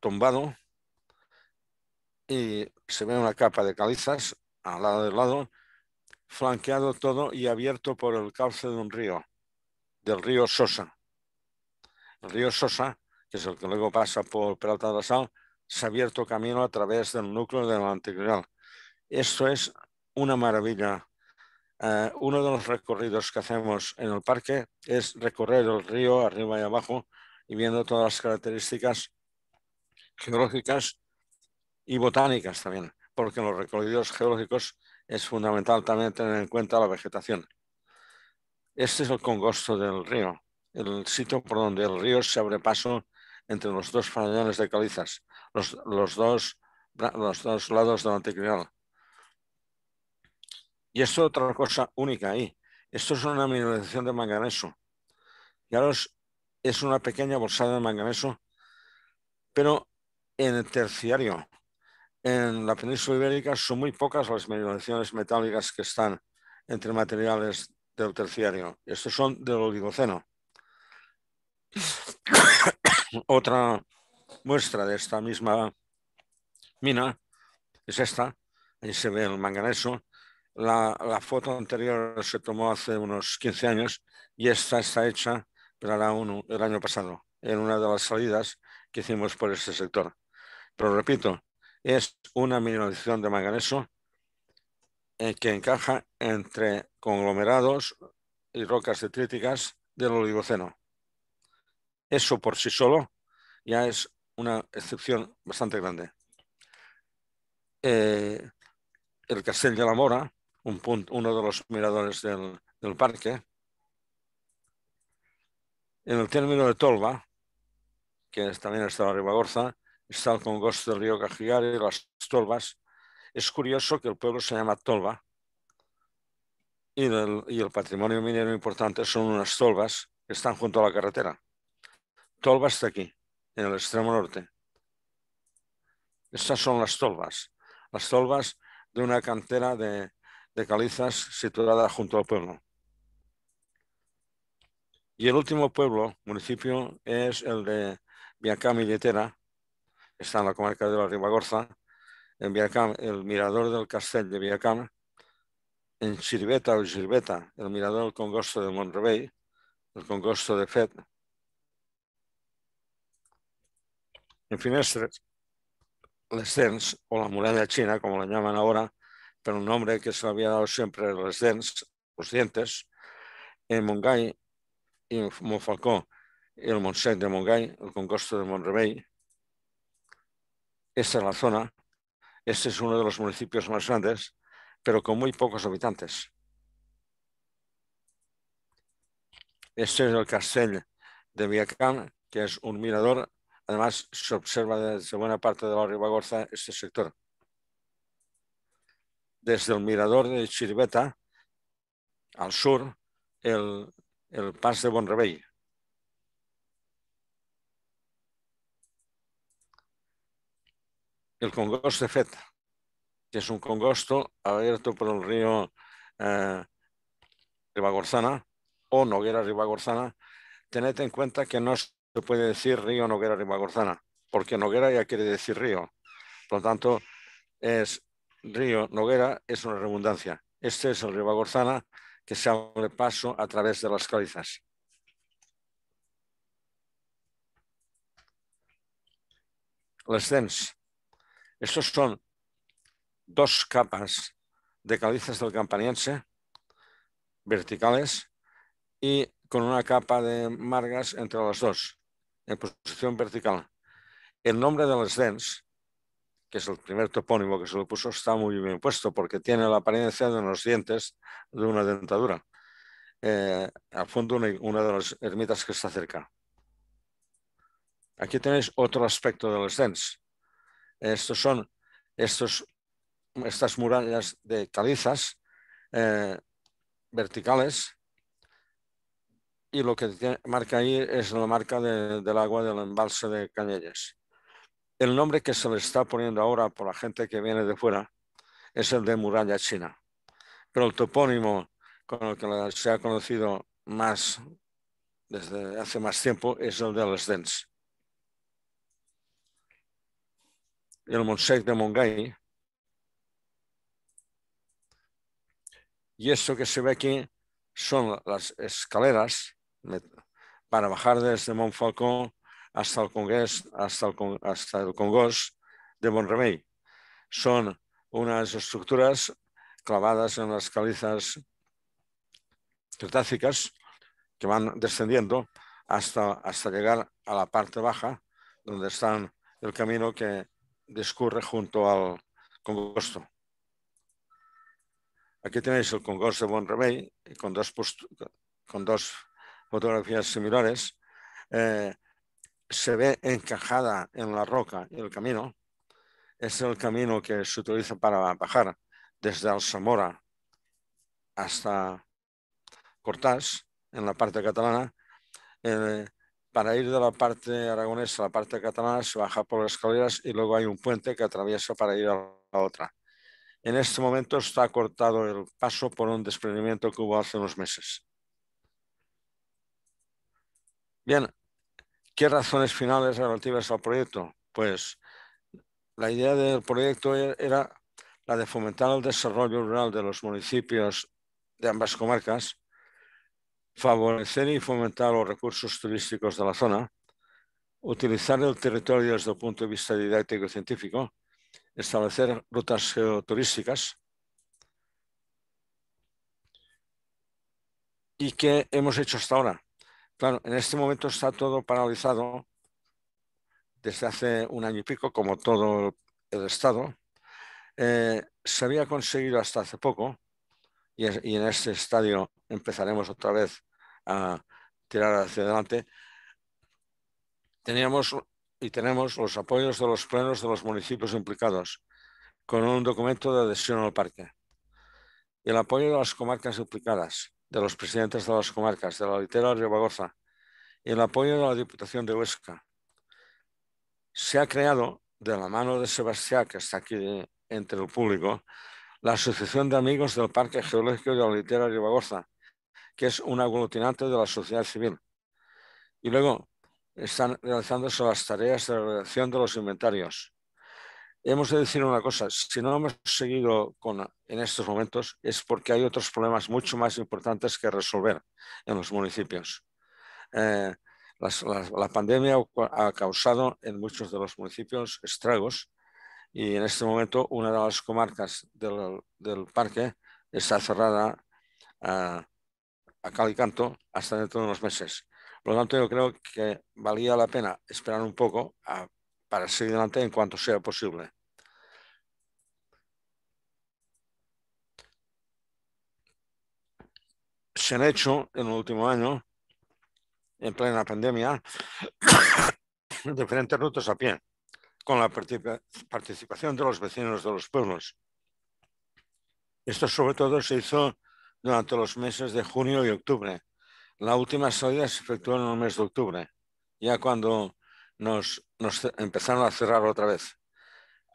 tumbado y se ve una capa de calizas al lado del lado, flanqueado todo y abierto por el cauce de un río, del río Sosa. El río Sosa, que es el que luego pasa por Peralta de la Sal, se ha abierto camino a través del núcleo de la Antigüedad. Esto es una maravilla. Eh, uno de los recorridos que hacemos en el parque es recorrer el río arriba y abajo y viendo todas las características geológicas y botánicas también, porque en los recorridos geológicos es fundamental también tener en cuenta la vegetación. Este es el congosto del río, el sitio por donde el río se abre paso entre los dos farallones de calizas, los, dos, los dos lados del anticlinal. Y esto es otra cosa única ahí. Esto es una mineralización de manganeso. Ya es una pequeña bolsada de manganeso, pero en el terciario. En la península ibérica son muy pocas las mineralizaciones metálicas que están entre materiales del terciario. Estos son del oligoceno. Otra muestra de esta misma mina es esta. Ahí se ve el manganeso. La, foto anterior se tomó hace unos 15 años y esta está hecha para el año pasado, en una de las salidas que hicimos por este sector. Pero repito, es una mineralización de manganeso eh, que encaja entre conglomerados y rocas detríticas del Oligoceno. Eso por sí solo ya es una excepción bastante grande. Eh, el Castell de la Mora, un punto, uno de los miradores del, parque, en el término de Tolva, que también está la Ribagorza, está el congosto del río y las tolvas. Es curioso que el pueblo se llama Tolva y el, y el patrimonio minero importante son unas tolvas que están junto a la carretera. Tolva está aquí, en el extremo norte. Estas son las tolvas, las tolvas de una cantera de, calizas situada junto al pueblo. Y el último pueblo, municipio, es el de Viacá Milletera, està en la comarca de la Ribagorza, en Viacamp, el mirador del castell de Viacamp, en Xirveta o Xirveta, el mirador del Congosto de Montrevell, el Congosto de Fet, en finestres, les dents, o la muralla xina, com la llaman ara, per un nombre que se l'havia dado siempre les dents, els dientes, en Montgai, en Montfalcó, el Montsec de Montgai, el Congosto de Montrevell, Esta es la zona. Este es uno de los municipios más grandes, pero con muy pocos habitantes. Este es el castell de Viacán, que es un mirador. Además, se observa desde buena parte de la Ribagorza este sector. Desde el mirador de Chiribeta, al sur, el, el Pas de Bonrevey. el congosto de Feta, que es un congosto abierto por el río eh, Ribagorzana o Noguera Ribagorzana. Tened en cuenta que no se puede decir río Noguera Ribagorzana, porque Noguera ya quiere decir río. Por lo tanto, es río Noguera, es una redundancia. Este es el río Ribagorzana que se abre paso a través de las calizas. Estos son dos capas de calizas del campaniense verticales y con una capa de margas entre las dos, en posición vertical. El nombre de los dens, que es el primer topónimo que se le puso, está muy bien puesto porque tiene la apariencia de los dientes de una dentadura. Eh, al fondo una, de las ermitas que está cerca. Aquí tenéis otro aspecto de los dens. Estos son estos, estas murallas de calizas eh, verticales y lo que marca ahí es la marca del agua del embalse de Cañelles. El nombre que se le está poniendo ahora por la gente que viene de fuera es el de muralla china, pero el topónimo con el que se ha conocido más desde hace más tiempo es el de Les Dents. el Montsec de Mongay. Y esto que se ve aquí son las escaleras para bajar desde Montfalcón hasta el Congrés, hasta el, hasta Congos de Montremey. Son unas estructuras clavadas en las calizas cretácicas que van descendiendo hasta, hasta llegar a la parte baja, donde están el camino que discurre junto al congosto. Aquí tenéis el congosto de Buen Revey con dos, con dos fotografías similares. Eh, se ve encajada en la roca el camino. Es el camino que se utiliza para bajar desde Alzamora hasta Cortás, en la parte catalana. Eh, para ir de la parte aragonesa a la parte catalana se baja por las escaleras y luego hay un puente que atraviesa para ir a la otra. En este momento está cortado el paso por un desprendimiento que hubo hace unos meses. Bien, ¿qué razones finales relativas al proyecto? Pues la idea del proyecto e-, era la de fomentar el desarrollo rural de los municipios de ambas comarcas favorecer y fomentar los recursos turísticos de la zona, utilizar el territorio desde el punto de vista didáctico y científico, establecer rutas geoturísticas y qué hemos hecho hasta ahora. Claro, en este momento está todo paralizado desde hace un año y pico, como todo el Estado. Eh, se había conseguido hasta hace poco y, en este estadio empezaremos otra vez a tirar hacia adelante, teníamos y tenemos los apoyos de los plenos de los municipios implicados con un documento de adhesión al parque y el apoyo de las comarcas implicadas, de los presidentes de las comarcas, de la litera Bagoza, y el apoyo de la Diputación de Huesca. Se ha creado, de la mano de Sebastián, que está aquí entre el público, la Asociación de Amigos del Parque Geológico de la Litera ribagorza que es un aglutinante de la sociedad civil. Y luego están realizándose las tareas de redacción de los inventarios. Hemos de decir una cosa, si no hemos seguido en estos momentos es porque hay otros problemas mucho más importantes que resolver en los municipios. Eh, la pandemia ha causado en muchos de los municipios estragos y en este momento una de las comarcas del, parque está cerrada a, a cal y canto hasta dentro de unos meses. Por lo tanto, yo creo que valía la pena esperar un poco para seguir adelante en cuanto sea posible. Se han hecho en el último año, en plena pandemia, diferentes rutas a pie con la participación de los vecinos de los pueblos. Esto sobre todo se hizo durante los meses de junio y octubre. La última salida se efectuó en el mes de octubre, ya cuando nos, empezaron a cerrar otra vez.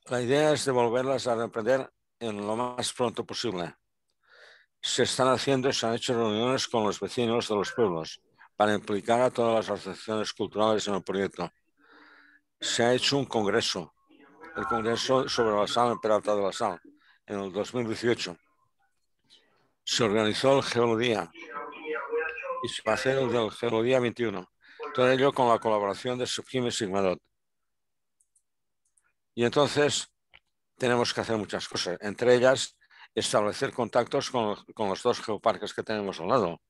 La idea es devolverlas a reprender en lo más pronto posible. Se están haciendo se han hecho reuniones con los vecinos de los pueblos para implicar a todas las asociaciones culturales en el proyecto se ha hecho un congreso, el Congreso sobre la Sal en Peralta de la Sal, en el 2018. Se organizó el Geodía, y se va a hacer el Geodía 21. Todo ello con la colaboración de Subjime Sigmadot. Y entonces tenemos que hacer muchas cosas, entre ellas establecer contactos con, los dos geoparques que tenemos al lado.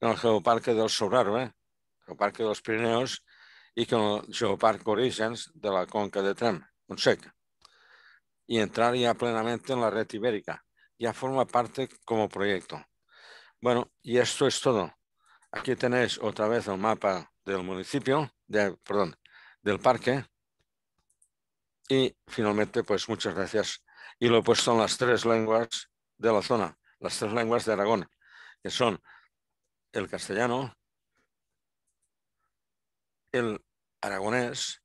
En el Geoparque del Sobrarbe, Geoparque de los Pirineos y con el Geopark Origins de la Conca de Trem, un cheque, y entrar ya plenamente en la red ibérica. Ya forma parte como proyecto. Bueno, y esto es todo. Aquí tenéis otra vez el mapa del municipio, de, perdón, del parque. Y finalmente, pues muchas gracias. Y lo he puesto en las tres lenguas de la zona, las tres lenguas de Aragón, que son el castellano, el aragonés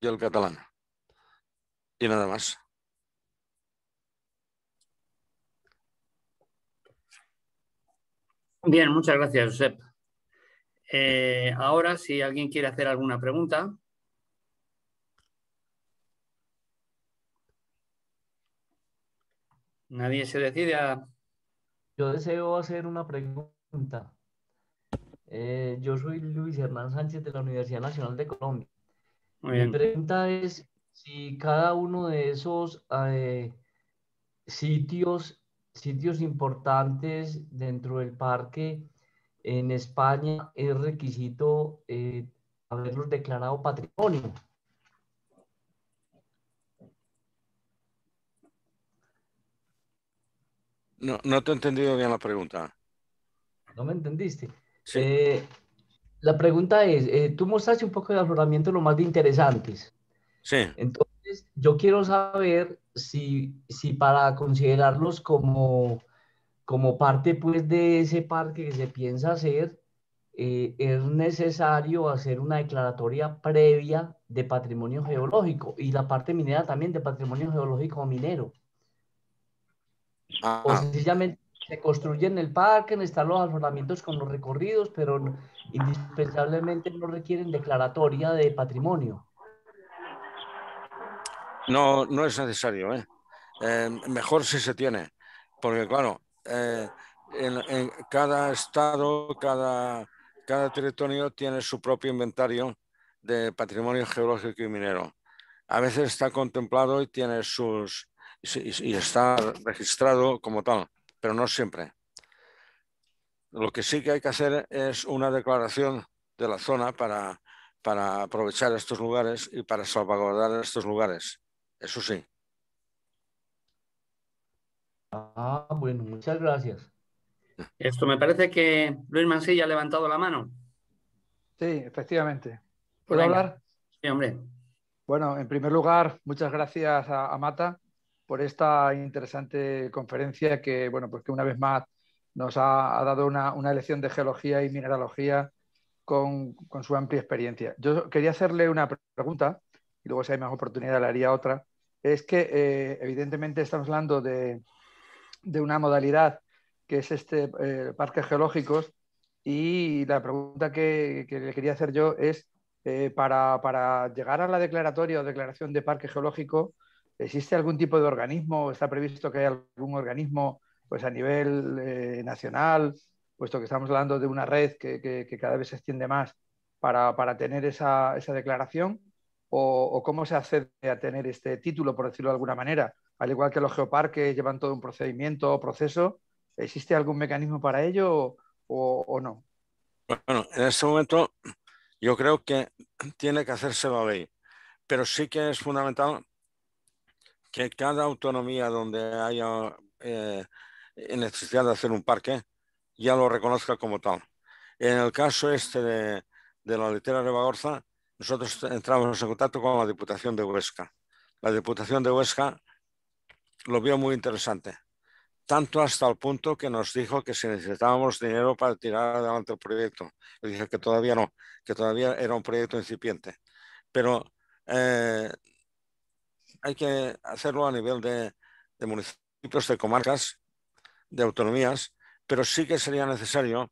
y el catalán. Y nada más. Bien, muchas gracias, Josep. Eh, ahora, si alguien quiere hacer alguna pregunta. Nadie se decide Yo deseo hacer una pregunta. Eh, yo soy Luis Hernán Sánchez de la Universidad Nacional de Colombia. Mi pregunta es si cada uno de esos eh, sitios, sitios importantes dentro del parque en España es requisito eh, haberlos declarado patrimonio. No, no te he entendido bien la pregunta. No me entendiste. Sí. Eh, la pregunta es, eh, tú mostraste un poco de afloramiento lo más de interesantes. Sí. Entonces, yo quiero saber si, si para considerarlos como, como parte pues, de ese parque que se piensa hacer, eh, es necesario hacer una declaratoria previa de patrimonio geológico y la parte minera también de patrimonio geológico minero. O ah. sencillamente se construyen el parque, están los alojamientos con los recorridos, pero indispensablemente no requieren declaratoria de patrimonio. No, no es necesario. ¿eh? Em, mejor si se tiene, porque claro, eh, en, cada estado, cada, cada territorio tiene su propio inventario de patrimonio geológico y minero. A veces está contemplado y tiene sus y está registrado como tal pero no siempre. Lo que sí que hay que hacer es una declaración de la zona para, para aprovechar estos lugares y para salvaguardar estos lugares. Eso sí. Ah, bueno, muchas gracias. Esto me parece que Luis Mansilla ha levantado la mano. Sí, efectivamente. Pues ¿Puedo hablar? Sí, hombre. Bueno, en primer lugar, muchas gracias a Mata por esta interesante conferencia que, bueno, pues una vez más nos ha, dado una, una, lección de geología y mineralogía con, su amplia experiencia. Yo quería hacerle una pregunta, y luego si hay más oportunidad le haría otra. Es que, eh, evidentemente, estamos hablando de, una modalidad que es este eh, parque parques geológicos, y la pregunta que, le quería hacer yo es, eh, para, para, llegar a la declaratoria o declaración de parque geológico, ¿Existe algún tipo de organismo? ¿Está previsto que haya algún organismo pues, a nivel eh, nacional, puesto que estamos hablando de una red que, cada vez se extiende más para, tener esa, declaración? ¿O, cómo se accede a tener este título, por decirlo de alguna manera? Al igual que los geoparques llevan todo un procedimiento o proceso, ¿existe algún mecanismo para ello o, no? Bueno, en este momento yo creo que tiene que hacerse la ley, pero sí que es fundamental que cada autonomía donde haya eh, eh, necesidad de hacer un parque ya lo reconozca como tal. En el caso este de, la letera de Bagorza, nosotros entramos en contacto con la Diputación de Huesca. La Diputación de Huesca lo vio muy interesante, tanto hasta el punto que nos dijo que si necesitábamos dinero para tirar adelante el proyecto. Le dije que todavía no, que todavía era un proyecto incipiente. Pero eh, hay que hacerlo a nivel de, municipios, de comarcas, de autonomías, pero sí que sería necesario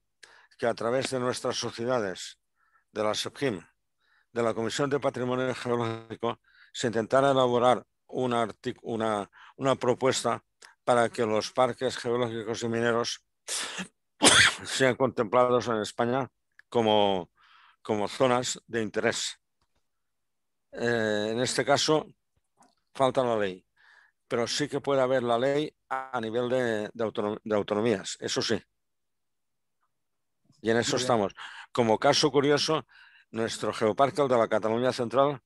que a través de nuestras sociedades, de la SEPGIM, de la Comisión de Patrimonio Geológico, se intentara elaborar una, una, propuesta para que los parques geológicos y mineros sean contemplados en España como, como zonas de interés. Eh, en este caso, falta la ley, pero sí que puede haber la ley a, nivel de, autonomías, eso sí. Y en eso estamos. Como caso curioso, nuestro geoparque, el de la Cataluña Central,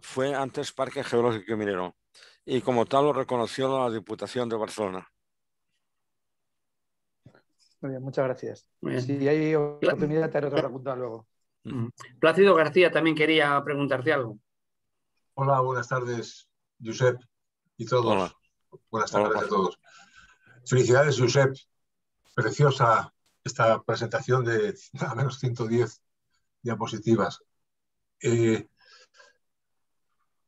fue antes Parque Geológico y Minero, y como tal lo reconoció la Diputación de Barcelona. muchas gracias. Si hay oportunidad, te haré otra pregunta luego. Mm. Plácido García también quería preguntarte algo. Hola, buenas tardes, Josep y todos. Buenas tardes a todos. Felicidades, Josep. Preciosa esta presentación de nada menos 110 diapositivas. Eh,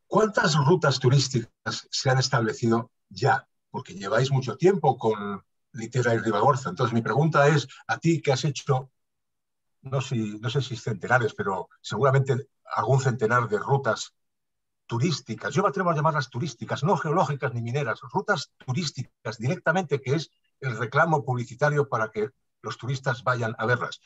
¿Cuántas rutas turísticas se han establecido ya? Porque lleváis mucho tiempo con Litera y Ribagorza. Entonces, mi pregunta es a ti que has hecho, no, no sé si centenares, pero seguramente algún centenar de rutas turísticas, yo me atrevo a llamarlas turísticas, no geológicas ni mineras, rutas turísticas directamente, que es el reclamo publicitario para que los turistas vayan a verlas.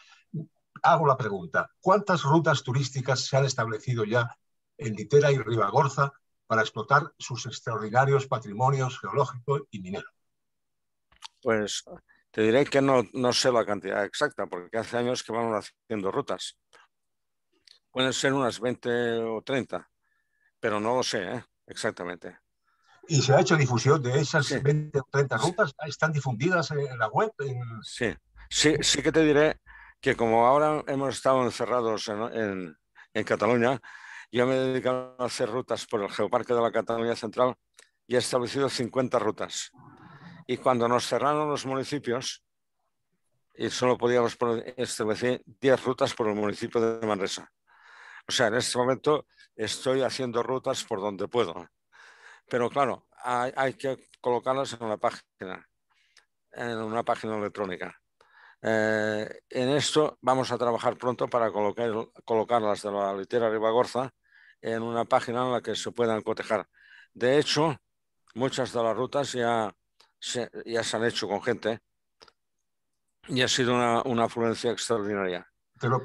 Hago la pregunta, ¿cuántas rutas turísticas se han establecido ya en Litera y Ribagorza para explotar sus extraordinarios patrimonios geológico y minero? Pues te diré que no, sé la cantidad exacta, porque hace años que van haciendo rutas. Pueden ser unas 20 o 30 pero no lo sé ¿eh? exactamente. ¿Y se ha hecho difusión de esas 20 o 30 rutas? ¿Están difundidas en la web? Sí. sí, sí que te diré que como ahora hemos estado encerrados en, en, Cataluña, yo me he dedicado a hacer rutas por el Geoparque de la Cataluña Central y he establecido 50 rutas. Y cuando nos cerraron los municipios, y solo podíamos establecer 10 rutas por el municipio de Manresa. O sea, en este momento estoy haciendo rutas por donde puedo. Pero claro, hay, que colocarlas en una página, en una página electrónica. Eh, en esto vamos a trabajar pronto para colocar, colocarlas de la litera Ribagorza en una página en la que se puedan cotejar. De hecho, muchas de las rutas ya se, ya se han hecho con gente y ha sido una, afluencia extraordinaria. Te lo,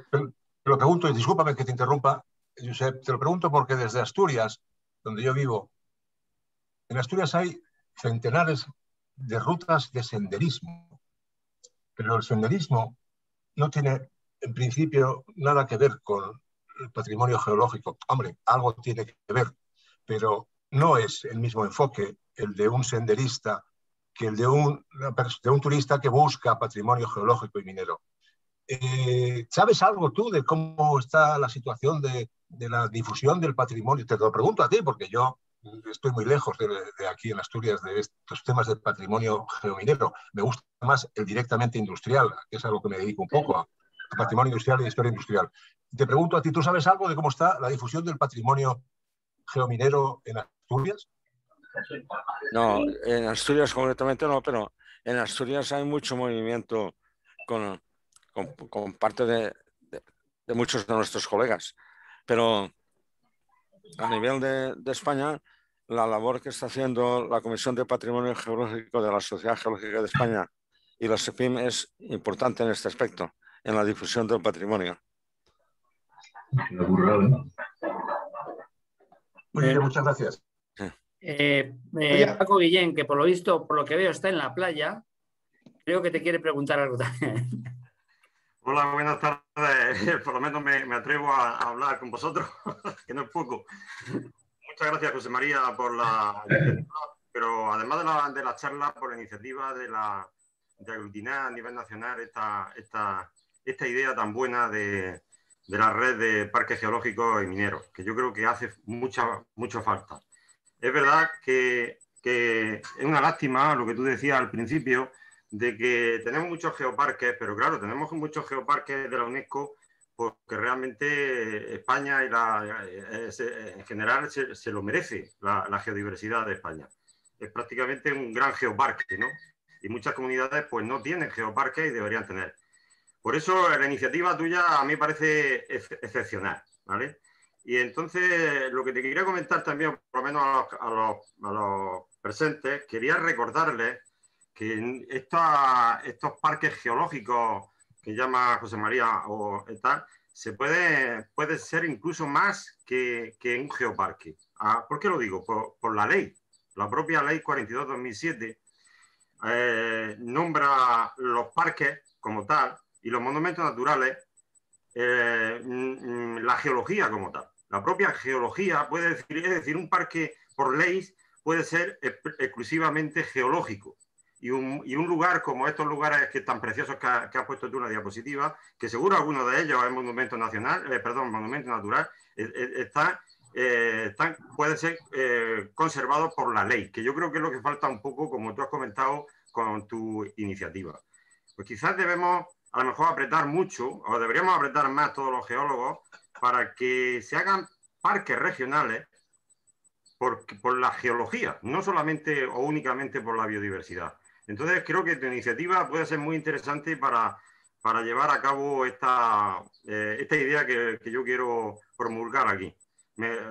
te lo pregunto, y discúlpame que te interrumpa, Josep, te lo pregunto porque desde Asturias, donde yo vivo, en Asturias hay centenares de rutas de senderismo, pero el senderismo no tiene en principio nada que ver con el patrimonio geológico. Hombre, algo tiene que ver, pero no es el mismo enfoque el de un senderista que el de un, de un turista que busca patrimonio geológico y minero. Eh, ¿Sabes algo tú de cómo está la situación de, la difusión del patrimonio? Te lo pregunto a ti, porque yo estoy muy lejos de, aquí en Asturias de estos temas del patrimonio geominero. Me gusta más el directamente industrial, que es algo que me dedico un poco, a, a patrimonio industrial y historia industrial. Te pregunto a ti, ¿tú sabes algo de cómo está la difusión del patrimonio geominero en Asturias? No, en Asturias concretamente no, pero en Asturias hay mucho movimiento con con, parte de, muchos de nuestros colegas. Pero a nivel de, España, la labor que está haciendo la Comisión de Patrimonio Geológico de la Sociedad Geológica de España y la SEPIM es importante en este aspecto, en la difusión del patrimonio. Eh, muchas gracias. Eh, eh, Paco Guillén, que por lo visto, por lo que veo, está en la playa, creo que te quiere preguntar algo también. Hola, buenas tardes. Por lo menos me, atrevo a, hablar con vosotros, que no es poco. Muchas gracias, José María, por la pero además de la, de la charla, por la iniciativa de, la, de aglutinar a nivel nacional esta, esta, esta idea tan buena de, la red de parques geológicos y mineros, que yo creo que hace mucha, mucha falta. Es verdad que, que, es una lástima lo que tú decías al principio, de que tenemos muchos geoparques, pero claro, tenemos muchos geoparques de la UNESCO porque realmente España y la, eh, en general se, lo merece la, la, geodiversidad de España. Es prácticamente un gran geoparque, ¿no? Y muchas comunidades pues no tienen geoparques y deberían tener. Por eso la iniciativa tuya a mí parece excepcional, ¿vale? Y entonces lo que te quería comentar también, por lo menos a los, a los presentes, quería recordarles que estos parques geológicos que llama José María o tal, se puede, puede ser incluso más que, un geoparque. Ah, ¿Por qué lo digo? Por, la ley. La propia ley 42-2007 eh, nombra los parques como tal y los monumentos naturales, eh, mm, la geología como tal. La propia geología puede decir, es decir, un parque por ley puede ser exclusivamente geológico y un, lugar como estos lugares que tan preciosos que, has puesto tú en la diapositiva, que seguro alguno de ellos es monumento nacional, eh, perdón, monumento natural, eh, eh, está, puede pueden ser conservado por la ley, que yo creo que es lo que falta un poco, como tú has comentado con tu iniciativa. Pues quizás debemos a lo mejor apretar mucho, o deberíamos apretar más todos los geólogos, para que se hagan parques regionales por la geología, no solamente o únicamente por la biodiversidad. Entonces creo que tu iniciativa puede ser muy interesante para, llevar a cabo esta, eh, esta idea que, yo quiero promulgar aquí.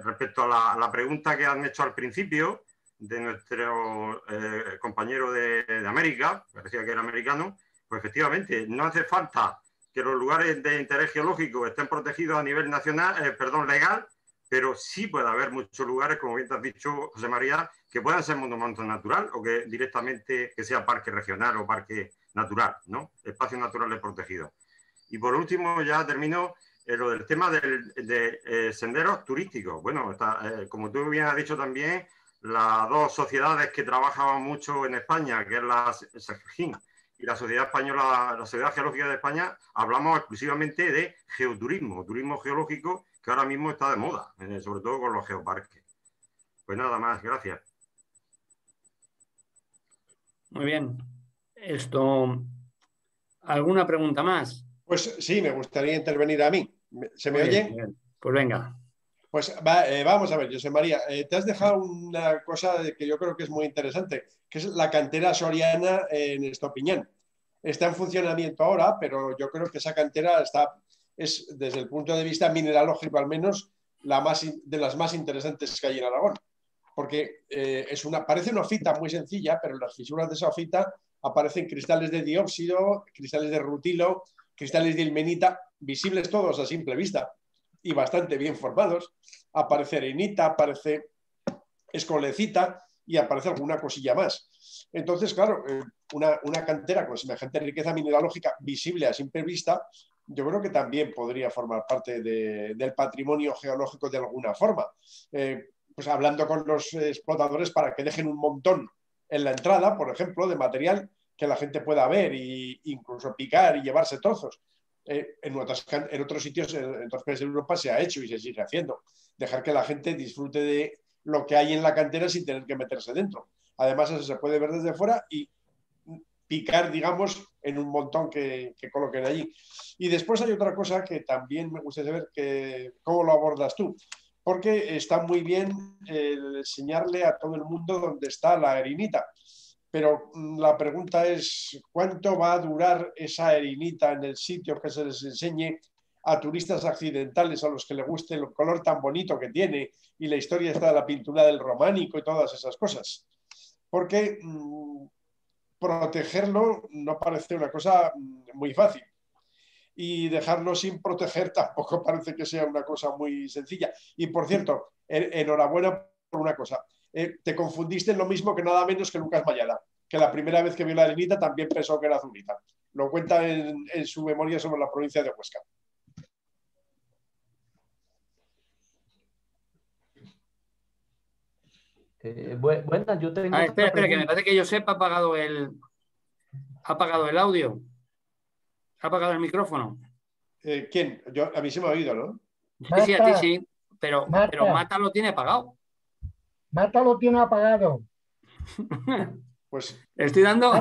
respecto a la, pregunta que han hecho al principio de nuestro eh, compañero de, América, que decía que era americano, pues efectivamente, no hace falta que los lugares de interés geológico estén protegidos a nivel nacional, eh, perdón, legal, pero sí puede haber muchos lugares, como bien te has dicho, José María, que puedan ser monumento natural o que directamente que sea parque regional o parque natural, ¿no? Espacios naturales protegidos. Y por último, ya termino eh, lo del tema de eh, senderos turísticos. Bueno, eh, como tú bien has dicho también, las dos sociedades que trabajaban mucho en España, que es la Sergina y la Sociedad Española, la Sociedad Geológica de España, hablamos exclusivamente de geoturismo, turismo geológico que ahora mismo está de moda, eh, sobre todo con los geoparques. Pues nada más, gracias. Muy bien. Esto. ¿Alguna pregunta más? Pues sí, me gustaría intervenir a mí. ¿Se me oye? Pues venga. Pues eh, vamos a ver, José María, eh, te has dejado una cosa que yo creo que es muy interesante, que es la cantera soriana en Estopiñán. Está en funcionamiento ahora, pero yo creo que esa cantera está es, desde el punto de vista mineralógico al menos, la más de las más interesantes que hay en Aragón. Porque eh, es una, parece una fita muy sencilla, pero en las fisuras de esa fita aparecen cristales de dióxido, cristales de rutilo, cristales de ilmenita, visibles todos a simple vista y bastante bien formados. Aparece arenita, aparece escolecita y aparece alguna cosilla más. Entonces, claro, eh, una, una cantera con semejante riqueza mineralógica visible a simple vista yo creo que también podría formar parte de, del patrimonio geológico de alguna forma. Eh, pues hablando con los explotadores para que dejen un montón en la entrada, por ejemplo, de material que la gente pueda ver e incluso picar y llevarse trozos. Eh, en, otras, en, otros sitios, en otros países de Europa se ha hecho y se sigue haciendo. Dejar que la gente disfrute de lo que hay en la cantera sin tener que meterse dentro. Además, eso se puede ver desde fuera y picar, digamos, en un montón que, coloquen allí. Y después hay otra cosa que también me gustaría saber que, cómo lo abordas tú, porque está muy bien enseñarle a todo el mundo dónde está la erinita, pero mm, la pregunta es cuánto va a durar esa erinita en el sitio que se les enseñe a turistas accidentales a los que les guste el color tan bonito que tiene y la historia está de la pintura del románico y todas esas cosas. Porque mm, protegerlo no parece una cosa mm, muy fácil. Y dejarlo sin proteger tampoco parece que sea una cosa muy sencilla. Y por cierto, enhorabuena por una cosa. Eh, te confundiste en lo mismo que nada menos que Lucas Mayala, que la primera vez que vio la arenita también pensó que era azulita. Lo cuenta en su memoria sobre la provincia de Huesca. Eh, yo tengo. Ah, espera, espera, que me parece que yo sepa, ha apagado el. Ha apagado el audio. Ha apagado el micrófono. Eh, ¿Quién? a mí se me ha oído, ¿no? sí, a ti sí. Pero pero Mata lo tiene apagado. Mata lo tiene apagado. pues. Estoy dando.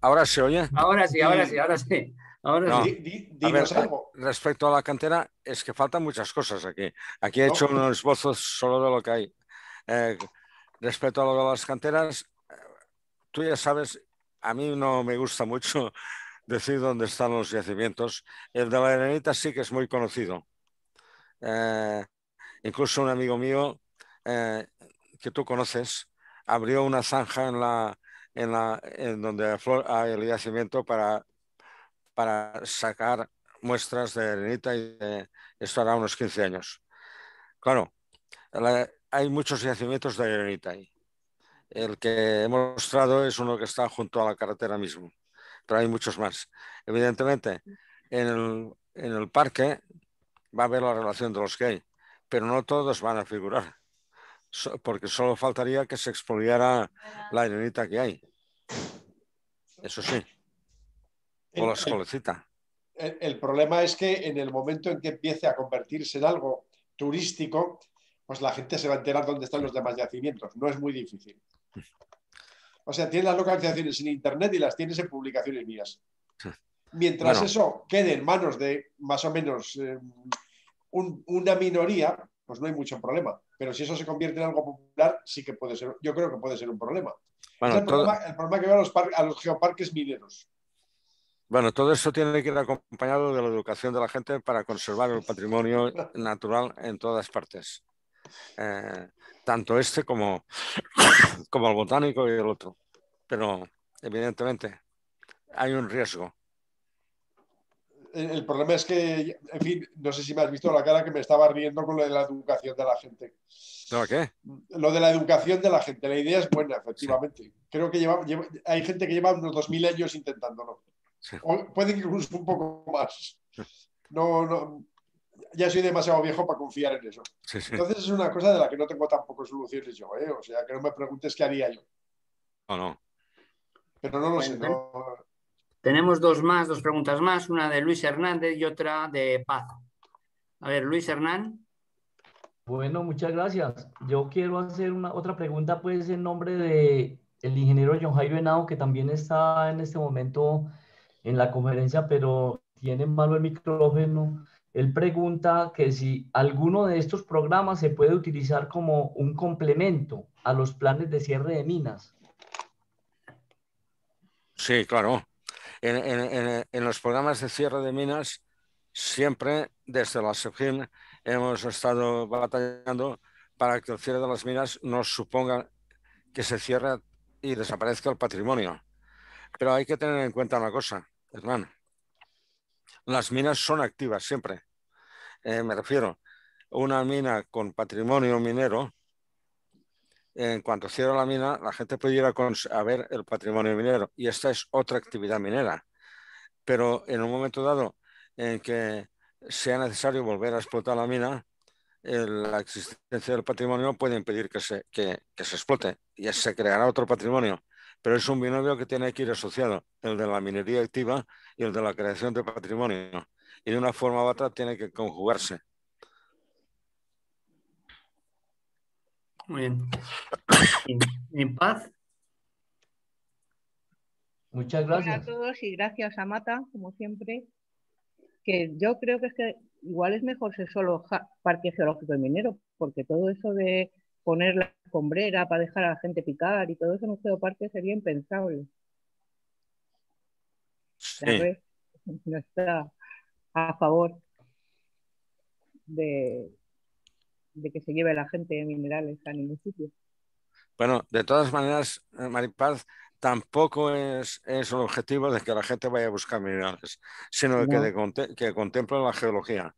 ahora se oye. Ahora sí, ahora sí, ahora sí. Ahora Respecto a la cantera, es que faltan muchas cosas aquí. Aquí he hecho unos esbozos solo de lo que hay. Eh, respecto a lo de las canteras, tú ya sabes, a mí no me gusta mucho decir dónde están los yacimientos. El de la Arenita sí que es muy conocido. Eh, incluso un amigo mío eh, que tú conoces abrió una zanja en la, en la en donde el yacimiento para para sacar muestras de arenita y esto hará unos 15 años. Claro, hay muchos yacimientos de arenita ahí. El que he mostrado es uno que está junto a la carretera mismo, pero hay muchos más. Evidentemente, en el, en el parque va a haber la relación de los que hay, pero no todos van a figurar, porque solo faltaría que se expoliara la arenita que hay. Eso sí o la El, problema es que en el momento en que empiece a convertirse en algo turístico, pues la gente se va a enterar dónde están los demás yacimientos. No es muy difícil. O sea, tienes las localizaciones en Internet y las tienes en publicaciones mías. Mientras eso quede en manos de más o menos eh, una minoría, pues no hay mucho problema. Pero si eso se convierte en algo popular, sí que puede ser, yo creo que puede ser un problema. el, problema, que veo a los geoparques mineros. Bueno, todo eso tiene que ir acompañado de la educación de la gente para conservar el patrimonio natural en todas partes. Eh, tanto este como, como el botánico y el otro. Pero evidentemente hay un riesgo. El, problema es que, en fin, no sé si me has visto la cara que me estaba riendo con lo de la educación de la gente. ¿Lo qué? Lo de la educación de la gente. La idea es buena, efectivamente. Creo que hay gente que lleva unos mil años intentándolo puede que incluso un poco más. ya soy demasiado viejo para confiar en eso. Entonces es una cosa de la que no tengo tampoco soluciones yo, ¿eh? O sea, que no me preguntes qué haría yo. O no. Pero no lo sé. Tenemos dos más, dos preguntas más, una de Luis Hernández y otra de Paz. A ver, Luis Hernán. Bueno, muchas gracias. Yo quiero hacer una otra pregunta, pues, en nombre de ingeniero John Jairo Henao, que también está en este momento en la conferencia, pero tiene malo el micrófono. Él pregunta que si alguno de estos programas se puede utilizar como un complemento a los planes de cierre de minas. Sí, claro. En, los programas de cierre de minas, siempre desde la SEGIM hemos estado batallando para que el cierre de las minas no suponga que se cierre y desaparezca el patrimonio. Pero hay que tener en cuenta una cosa. Hermano, Las minas son activas siempre. Eh, me refiero, una mina con patrimonio minero, en cuanto cierra la mina, la gente puede ir a, ver el patrimonio minero. Y esta es otra actividad minera. Pero en un momento dado en que sea necesario volver a explotar la mina, la existencia del patrimonio puede impedir que se, que se explote y se creará otro patrimonio pero es un binomio que tiene que ir asociado, el de la minería activa y el de la creación de patrimonio. Y de una forma u otra tiene que conjugarse. Muy bien. En, paz. Muchas gracias. Hola a todos y gracias a Mata, como siempre. Que yo creo que es que igual es mejor ser solo parque geológico y minero, porque todo eso de poner la sombrera para dejar a la gente picar y todo eso en un parte sería impensable. no está a favor de, que se lleve la gente minerales a ningún sitio. Bueno, de todas maneras, eh, Maripaz, tampoco es, el objetivo de que la gente vaya a buscar minerales, sino que, de, contemple la geología.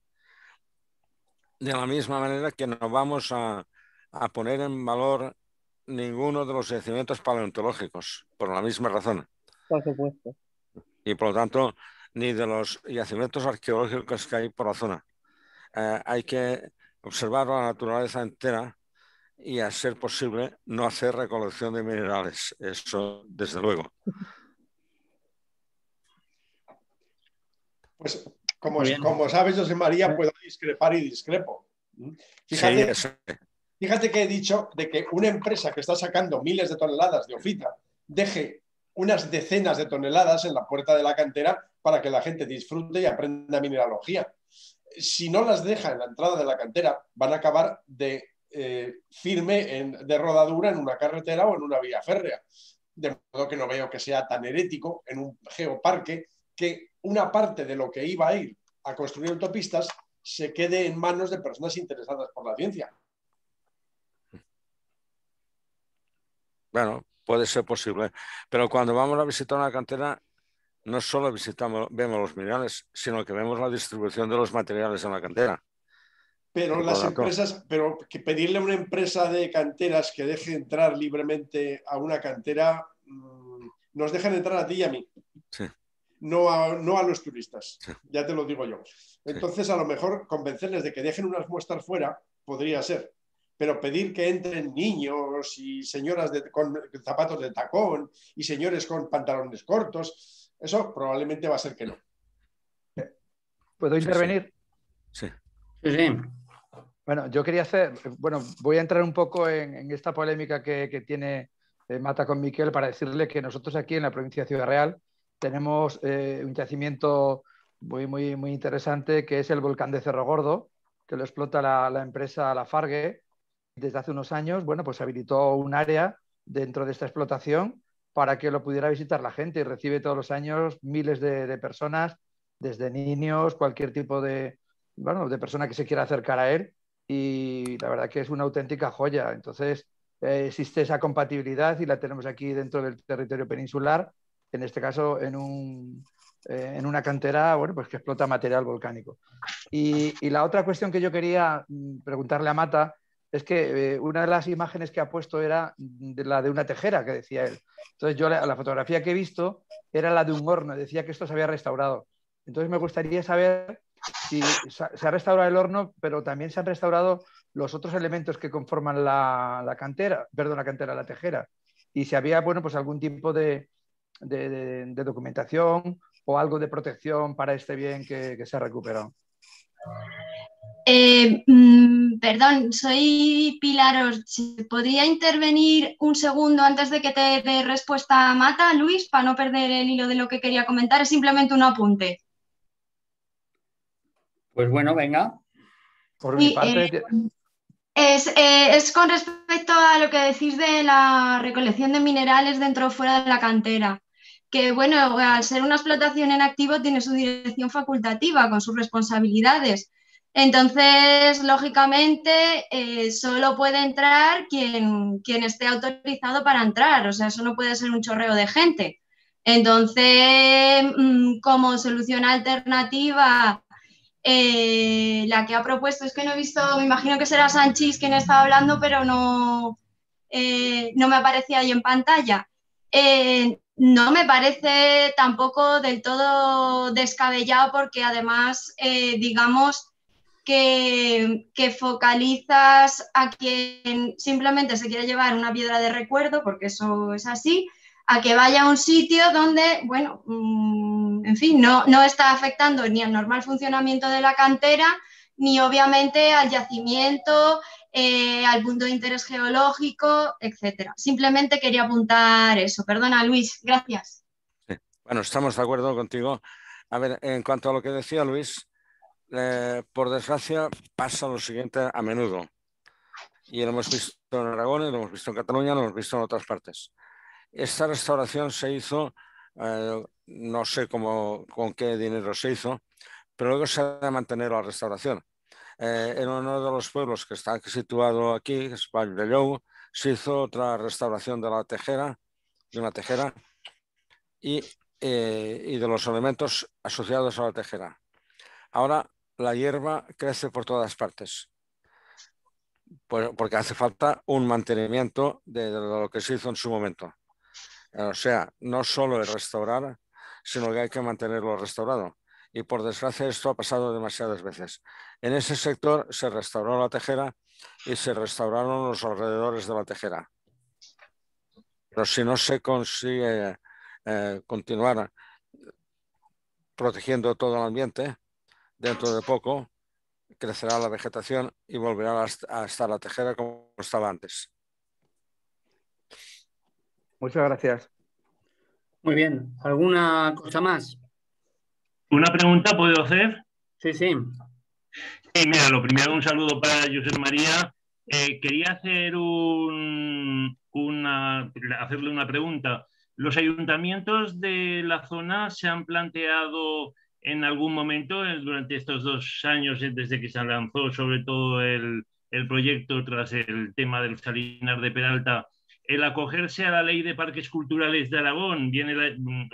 De la misma manera que nos vamos a, a poner en valor ninguno de los yacimientos paleontológicos, por la misma razón. Por supuesto. Y por lo tanto, ni de los yacimientos arqueológicos que hay por la zona. Eh, hay que observar la naturaleza entera y, a ser posible, no hacer recolección de minerales. Eso, desde luego. Pues, como, como sabes, José María, puedo discrepar y discrepo. Fíjate, sí, Fíjate que he dicho de que una empresa que está sacando miles de toneladas de ofita deje unas decenas de toneladas en la puerta de la cantera para que la gente disfrute y aprenda mineralogía. Si no las deja en la entrada de la cantera, van a acabar de eh, firme de rodadura en una carretera o en una vía férrea. De modo que no veo que sea tan herético en un geoparque que una parte de lo que iba a ir a construir autopistas se quede en manos de personas interesadas por la ciencia. Bueno, puede ser posible. Pero cuando vamos a visitar una cantera, no solo visitamos, vemos los minerales, sino que vemos la distribución de los materiales en la cantera. Pero las empresas, pero que pedirle a una empresa de canteras que deje entrar libremente a una cantera, mm, nos dejan entrar a ti y a mí. No, a, no a, los turistas, ya te lo digo yo. Entonces, a lo mejor convencerles de que dejen unas muestras fuera podría ser pero pedir que entren niños y señoras con zapatos de tacón y señores con pantalones cortos, eso probablemente va a ser que no. ¿Puedo intervenir? Sí. Bueno, yo quería hacer, bueno, voy a entrar un poco en, esta polémica que, tiene eh, Mata con Miquel para decirle que nosotros aquí en la provincia de Ciudad Real tenemos eh, un yacimiento muy, muy, muy interesante que es el volcán de Cerro Gordo, que lo explota la, empresa Lafargue desde hace unos años, bueno, pues se habilitó un área dentro de esta explotación para que lo pudiera visitar la gente y recibe todos los años miles de, personas, desde niños, cualquier tipo de, bueno, de persona que se quiera acercar a él y la verdad que es una auténtica joya. Entonces, eh, existe esa compatibilidad y la tenemos aquí dentro del territorio peninsular, en este caso en, eh, en una cantera bueno, pues que explota material volcánico. y, la otra cuestión que yo quería mm, preguntarle a Mata es que eh, una de las imágenes que ha puesto era la de una tejera, que decía él. Entonces yo la, fotografía que he visto era la de un horno, decía que esto se había restaurado. Entonces me gustaría saber si se ha restaurado el horno, pero también se han restaurado los otros elementos que conforman la, cantera, perdón, la cantera, la tejera. Y si había, bueno, pues algún tipo de, documentación o algo de protección para este bien que, se ha recuperado. Eh, mm, Perdón, soy Pilar ¿Podría intervenir un segundo antes de que te dé respuesta Mata, Luis, para no perder el hilo de lo que quería comentar? Es simplemente un apunte. Pues bueno, venga. Por mi parte. Eh, es, eh, es, con respecto a lo que decís de la recolección de minerales dentro o fuera de la cantera. Que bueno, al ser una explotación en activo tiene su dirección facultativa con sus responsabilidades, entonces, lógicamente, eh, solo puede entrar quien, quien esté autorizado para entrar, o sea, eso no puede ser un chorreo de gente. Entonces, mm, como solución alternativa, eh, la que ha propuesto, es que no he visto, me imagino que será Sanchis quien está hablando, pero no, eh, no me aparecía ahí en pantalla. no me parece tampoco del todo descabellado porque además, digamos, que, focalizas a quien simplemente se quiere llevar una piedra de recuerdo, porque eso es así, a que vaya a un sitio donde, bueno, mm, en fin, no, no está afectando ni al normal funcionamiento de la cantera, ni obviamente al yacimiento, eh, al punto de interés geológico, etcétera. Simplemente quería apuntar eso. Perdona, Luis, gracias. Bueno, estamos de acuerdo contigo. A ver, en cuanto a lo que decía Luis, eh, por desgracia, pasa lo siguiente a menudo. Y lo hemos visto en Aragón, lo hemos visto en Cataluña, lo hemos visto en otras partes. Esta restauración se hizo, eh, no sé cómo, con qué dinero se hizo, pero luego se ha de la restauración. Eh, en uno de los pueblos que está situado aquí, que es de se hizo otra restauración de la tejera, de una tejera, y, y de los elementos asociados a la tejera. Ahora la hierba crece por todas partes, porque hace falta un mantenimiento de, lo que se hizo en su momento. Eh, o sea, no solo el restaurar, sino que hay que mantenerlo restaurado. Y por desgracia esto ha pasado demasiadas veces. En ese sector se restauró la tejera y se restauraron los alrededores de la tejera. Pero si no se consigue eh, continuar eh, protegiendo todo el ambiente, Dentro de poco crecerá la vegetación y volverá a estar la tejera como estaba antes. Muchas gracias. Muy bien. ¿Alguna cosa más? ¿Una pregunta puedo hacer? Sí, sí. Sí, mira, lo primero, un saludo para José María. Eh, quería hacer hacerle una pregunta. ¿Los ayuntamientos de la zona se han planteado en algún momento, eh, durante estos dos años, eh, desde que se lanzó sobre todo el, proyecto tras el tema del Salinar de Peralta, el acogerse a la ley de parques culturales de Aragón, viene mm,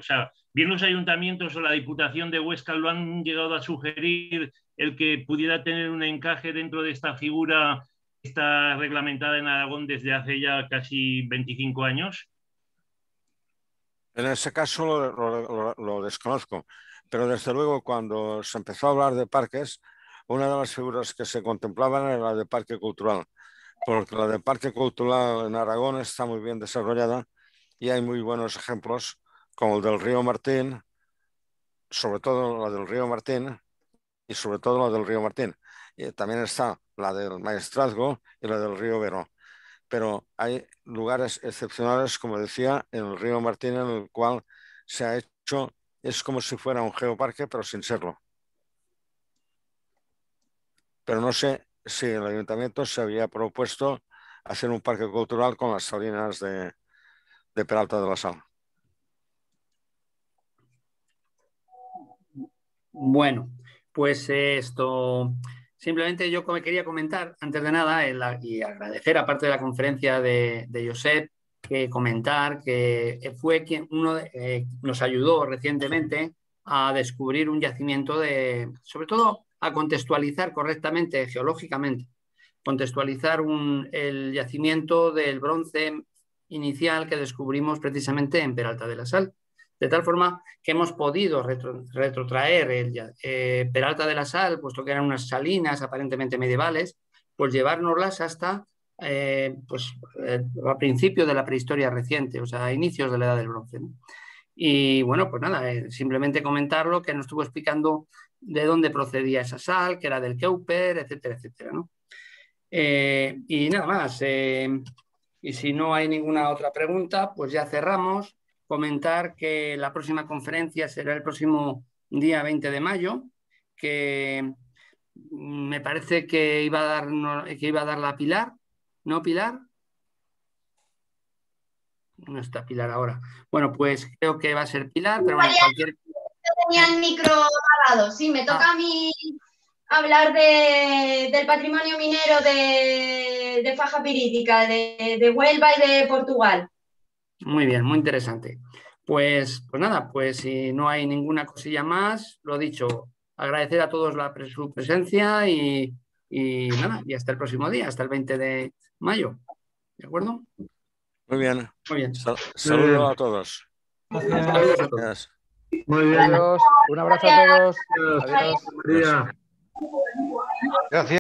bien los ayuntamientos o la Diputación de Huesca lo han llegado a sugerir el que pudiera tener un encaje dentro de esta figura que está reglamentada en Aragón desde hace ya casi 25 años? En ese caso lo desconozco. Pero desde luego cuando se empezó a hablar de parques, una de las figuras que se contemplaban era la de parque cultural, porque la de parque cultural en Aragón está muy bien desarrollada y hay muy buenos ejemplos como el del río Martín, sobre todo la del río Martín y sobre todo la del río Martín. Y eh, también está la del Maestrazgo y la del río Verón. Pero hay lugares excepcionales, como decía, en el río Martín, en el cual se ha hecho es como si fuera un geoparque, pero sin serlo. Pero no sé si el ayuntamiento se había propuesto hacer un parque cultural con las salinas de, Peralta de la Sal. Bueno, pues esto, simplemente yo quería comentar, antes de nada, y agradecer, aparte de la conferencia de, de Josep, que comentar que eh, fue quien uno eh, nos ayudó recientemente a descubrir un yacimiento de, sobre todo a contextualizar correctamente geológicamente, contextualizar el yacimiento del bronce inicial que descubrimos precisamente en Peralta de la Sal. De tal forma que hemos podido retrotraer eh, Peralta de la Sal, puesto que eran unas salinas aparentemente medievales, pues llevárnoslas hasta eh, pues, eh, a principio de la prehistoria reciente, o sea, a inicios de la edad del bronce. Y bueno, pues nada, eh, simplemente comentarlo, que nos estuvo explicando de dónde procedía esa sal, que era del Keuper, etcétera, etcétera. y nada más. y si no hay ninguna otra pregunta, pues ya cerramos. Comentar que la próxima conferencia será el próximo día 20 de mayo, que mm, me parece que iba a dar, que iba a dar la Pilar, ¿No, Pilar? No está Pilar ahora. Bueno, pues creo que va a ser Pilar, pero Yo tenía el micro apagado. Sí, me toca ah. a mí hablar de, del patrimonio minero de, faja pirítica, de, Huelva y de Portugal. Muy bien, muy interesante. Pues, pues nada, pues si no hay ninguna cosilla más, lo dicho, agradecer a todos la, su presencia y, y nada, y hasta el próximo día, hasta el 20 de mayo. ¿De acuerdo? Muy bien. Muy bien. Saludos a todos. Gracias. Muy bien. Un abrazo a todos. Adiós. Adiós. Gracias.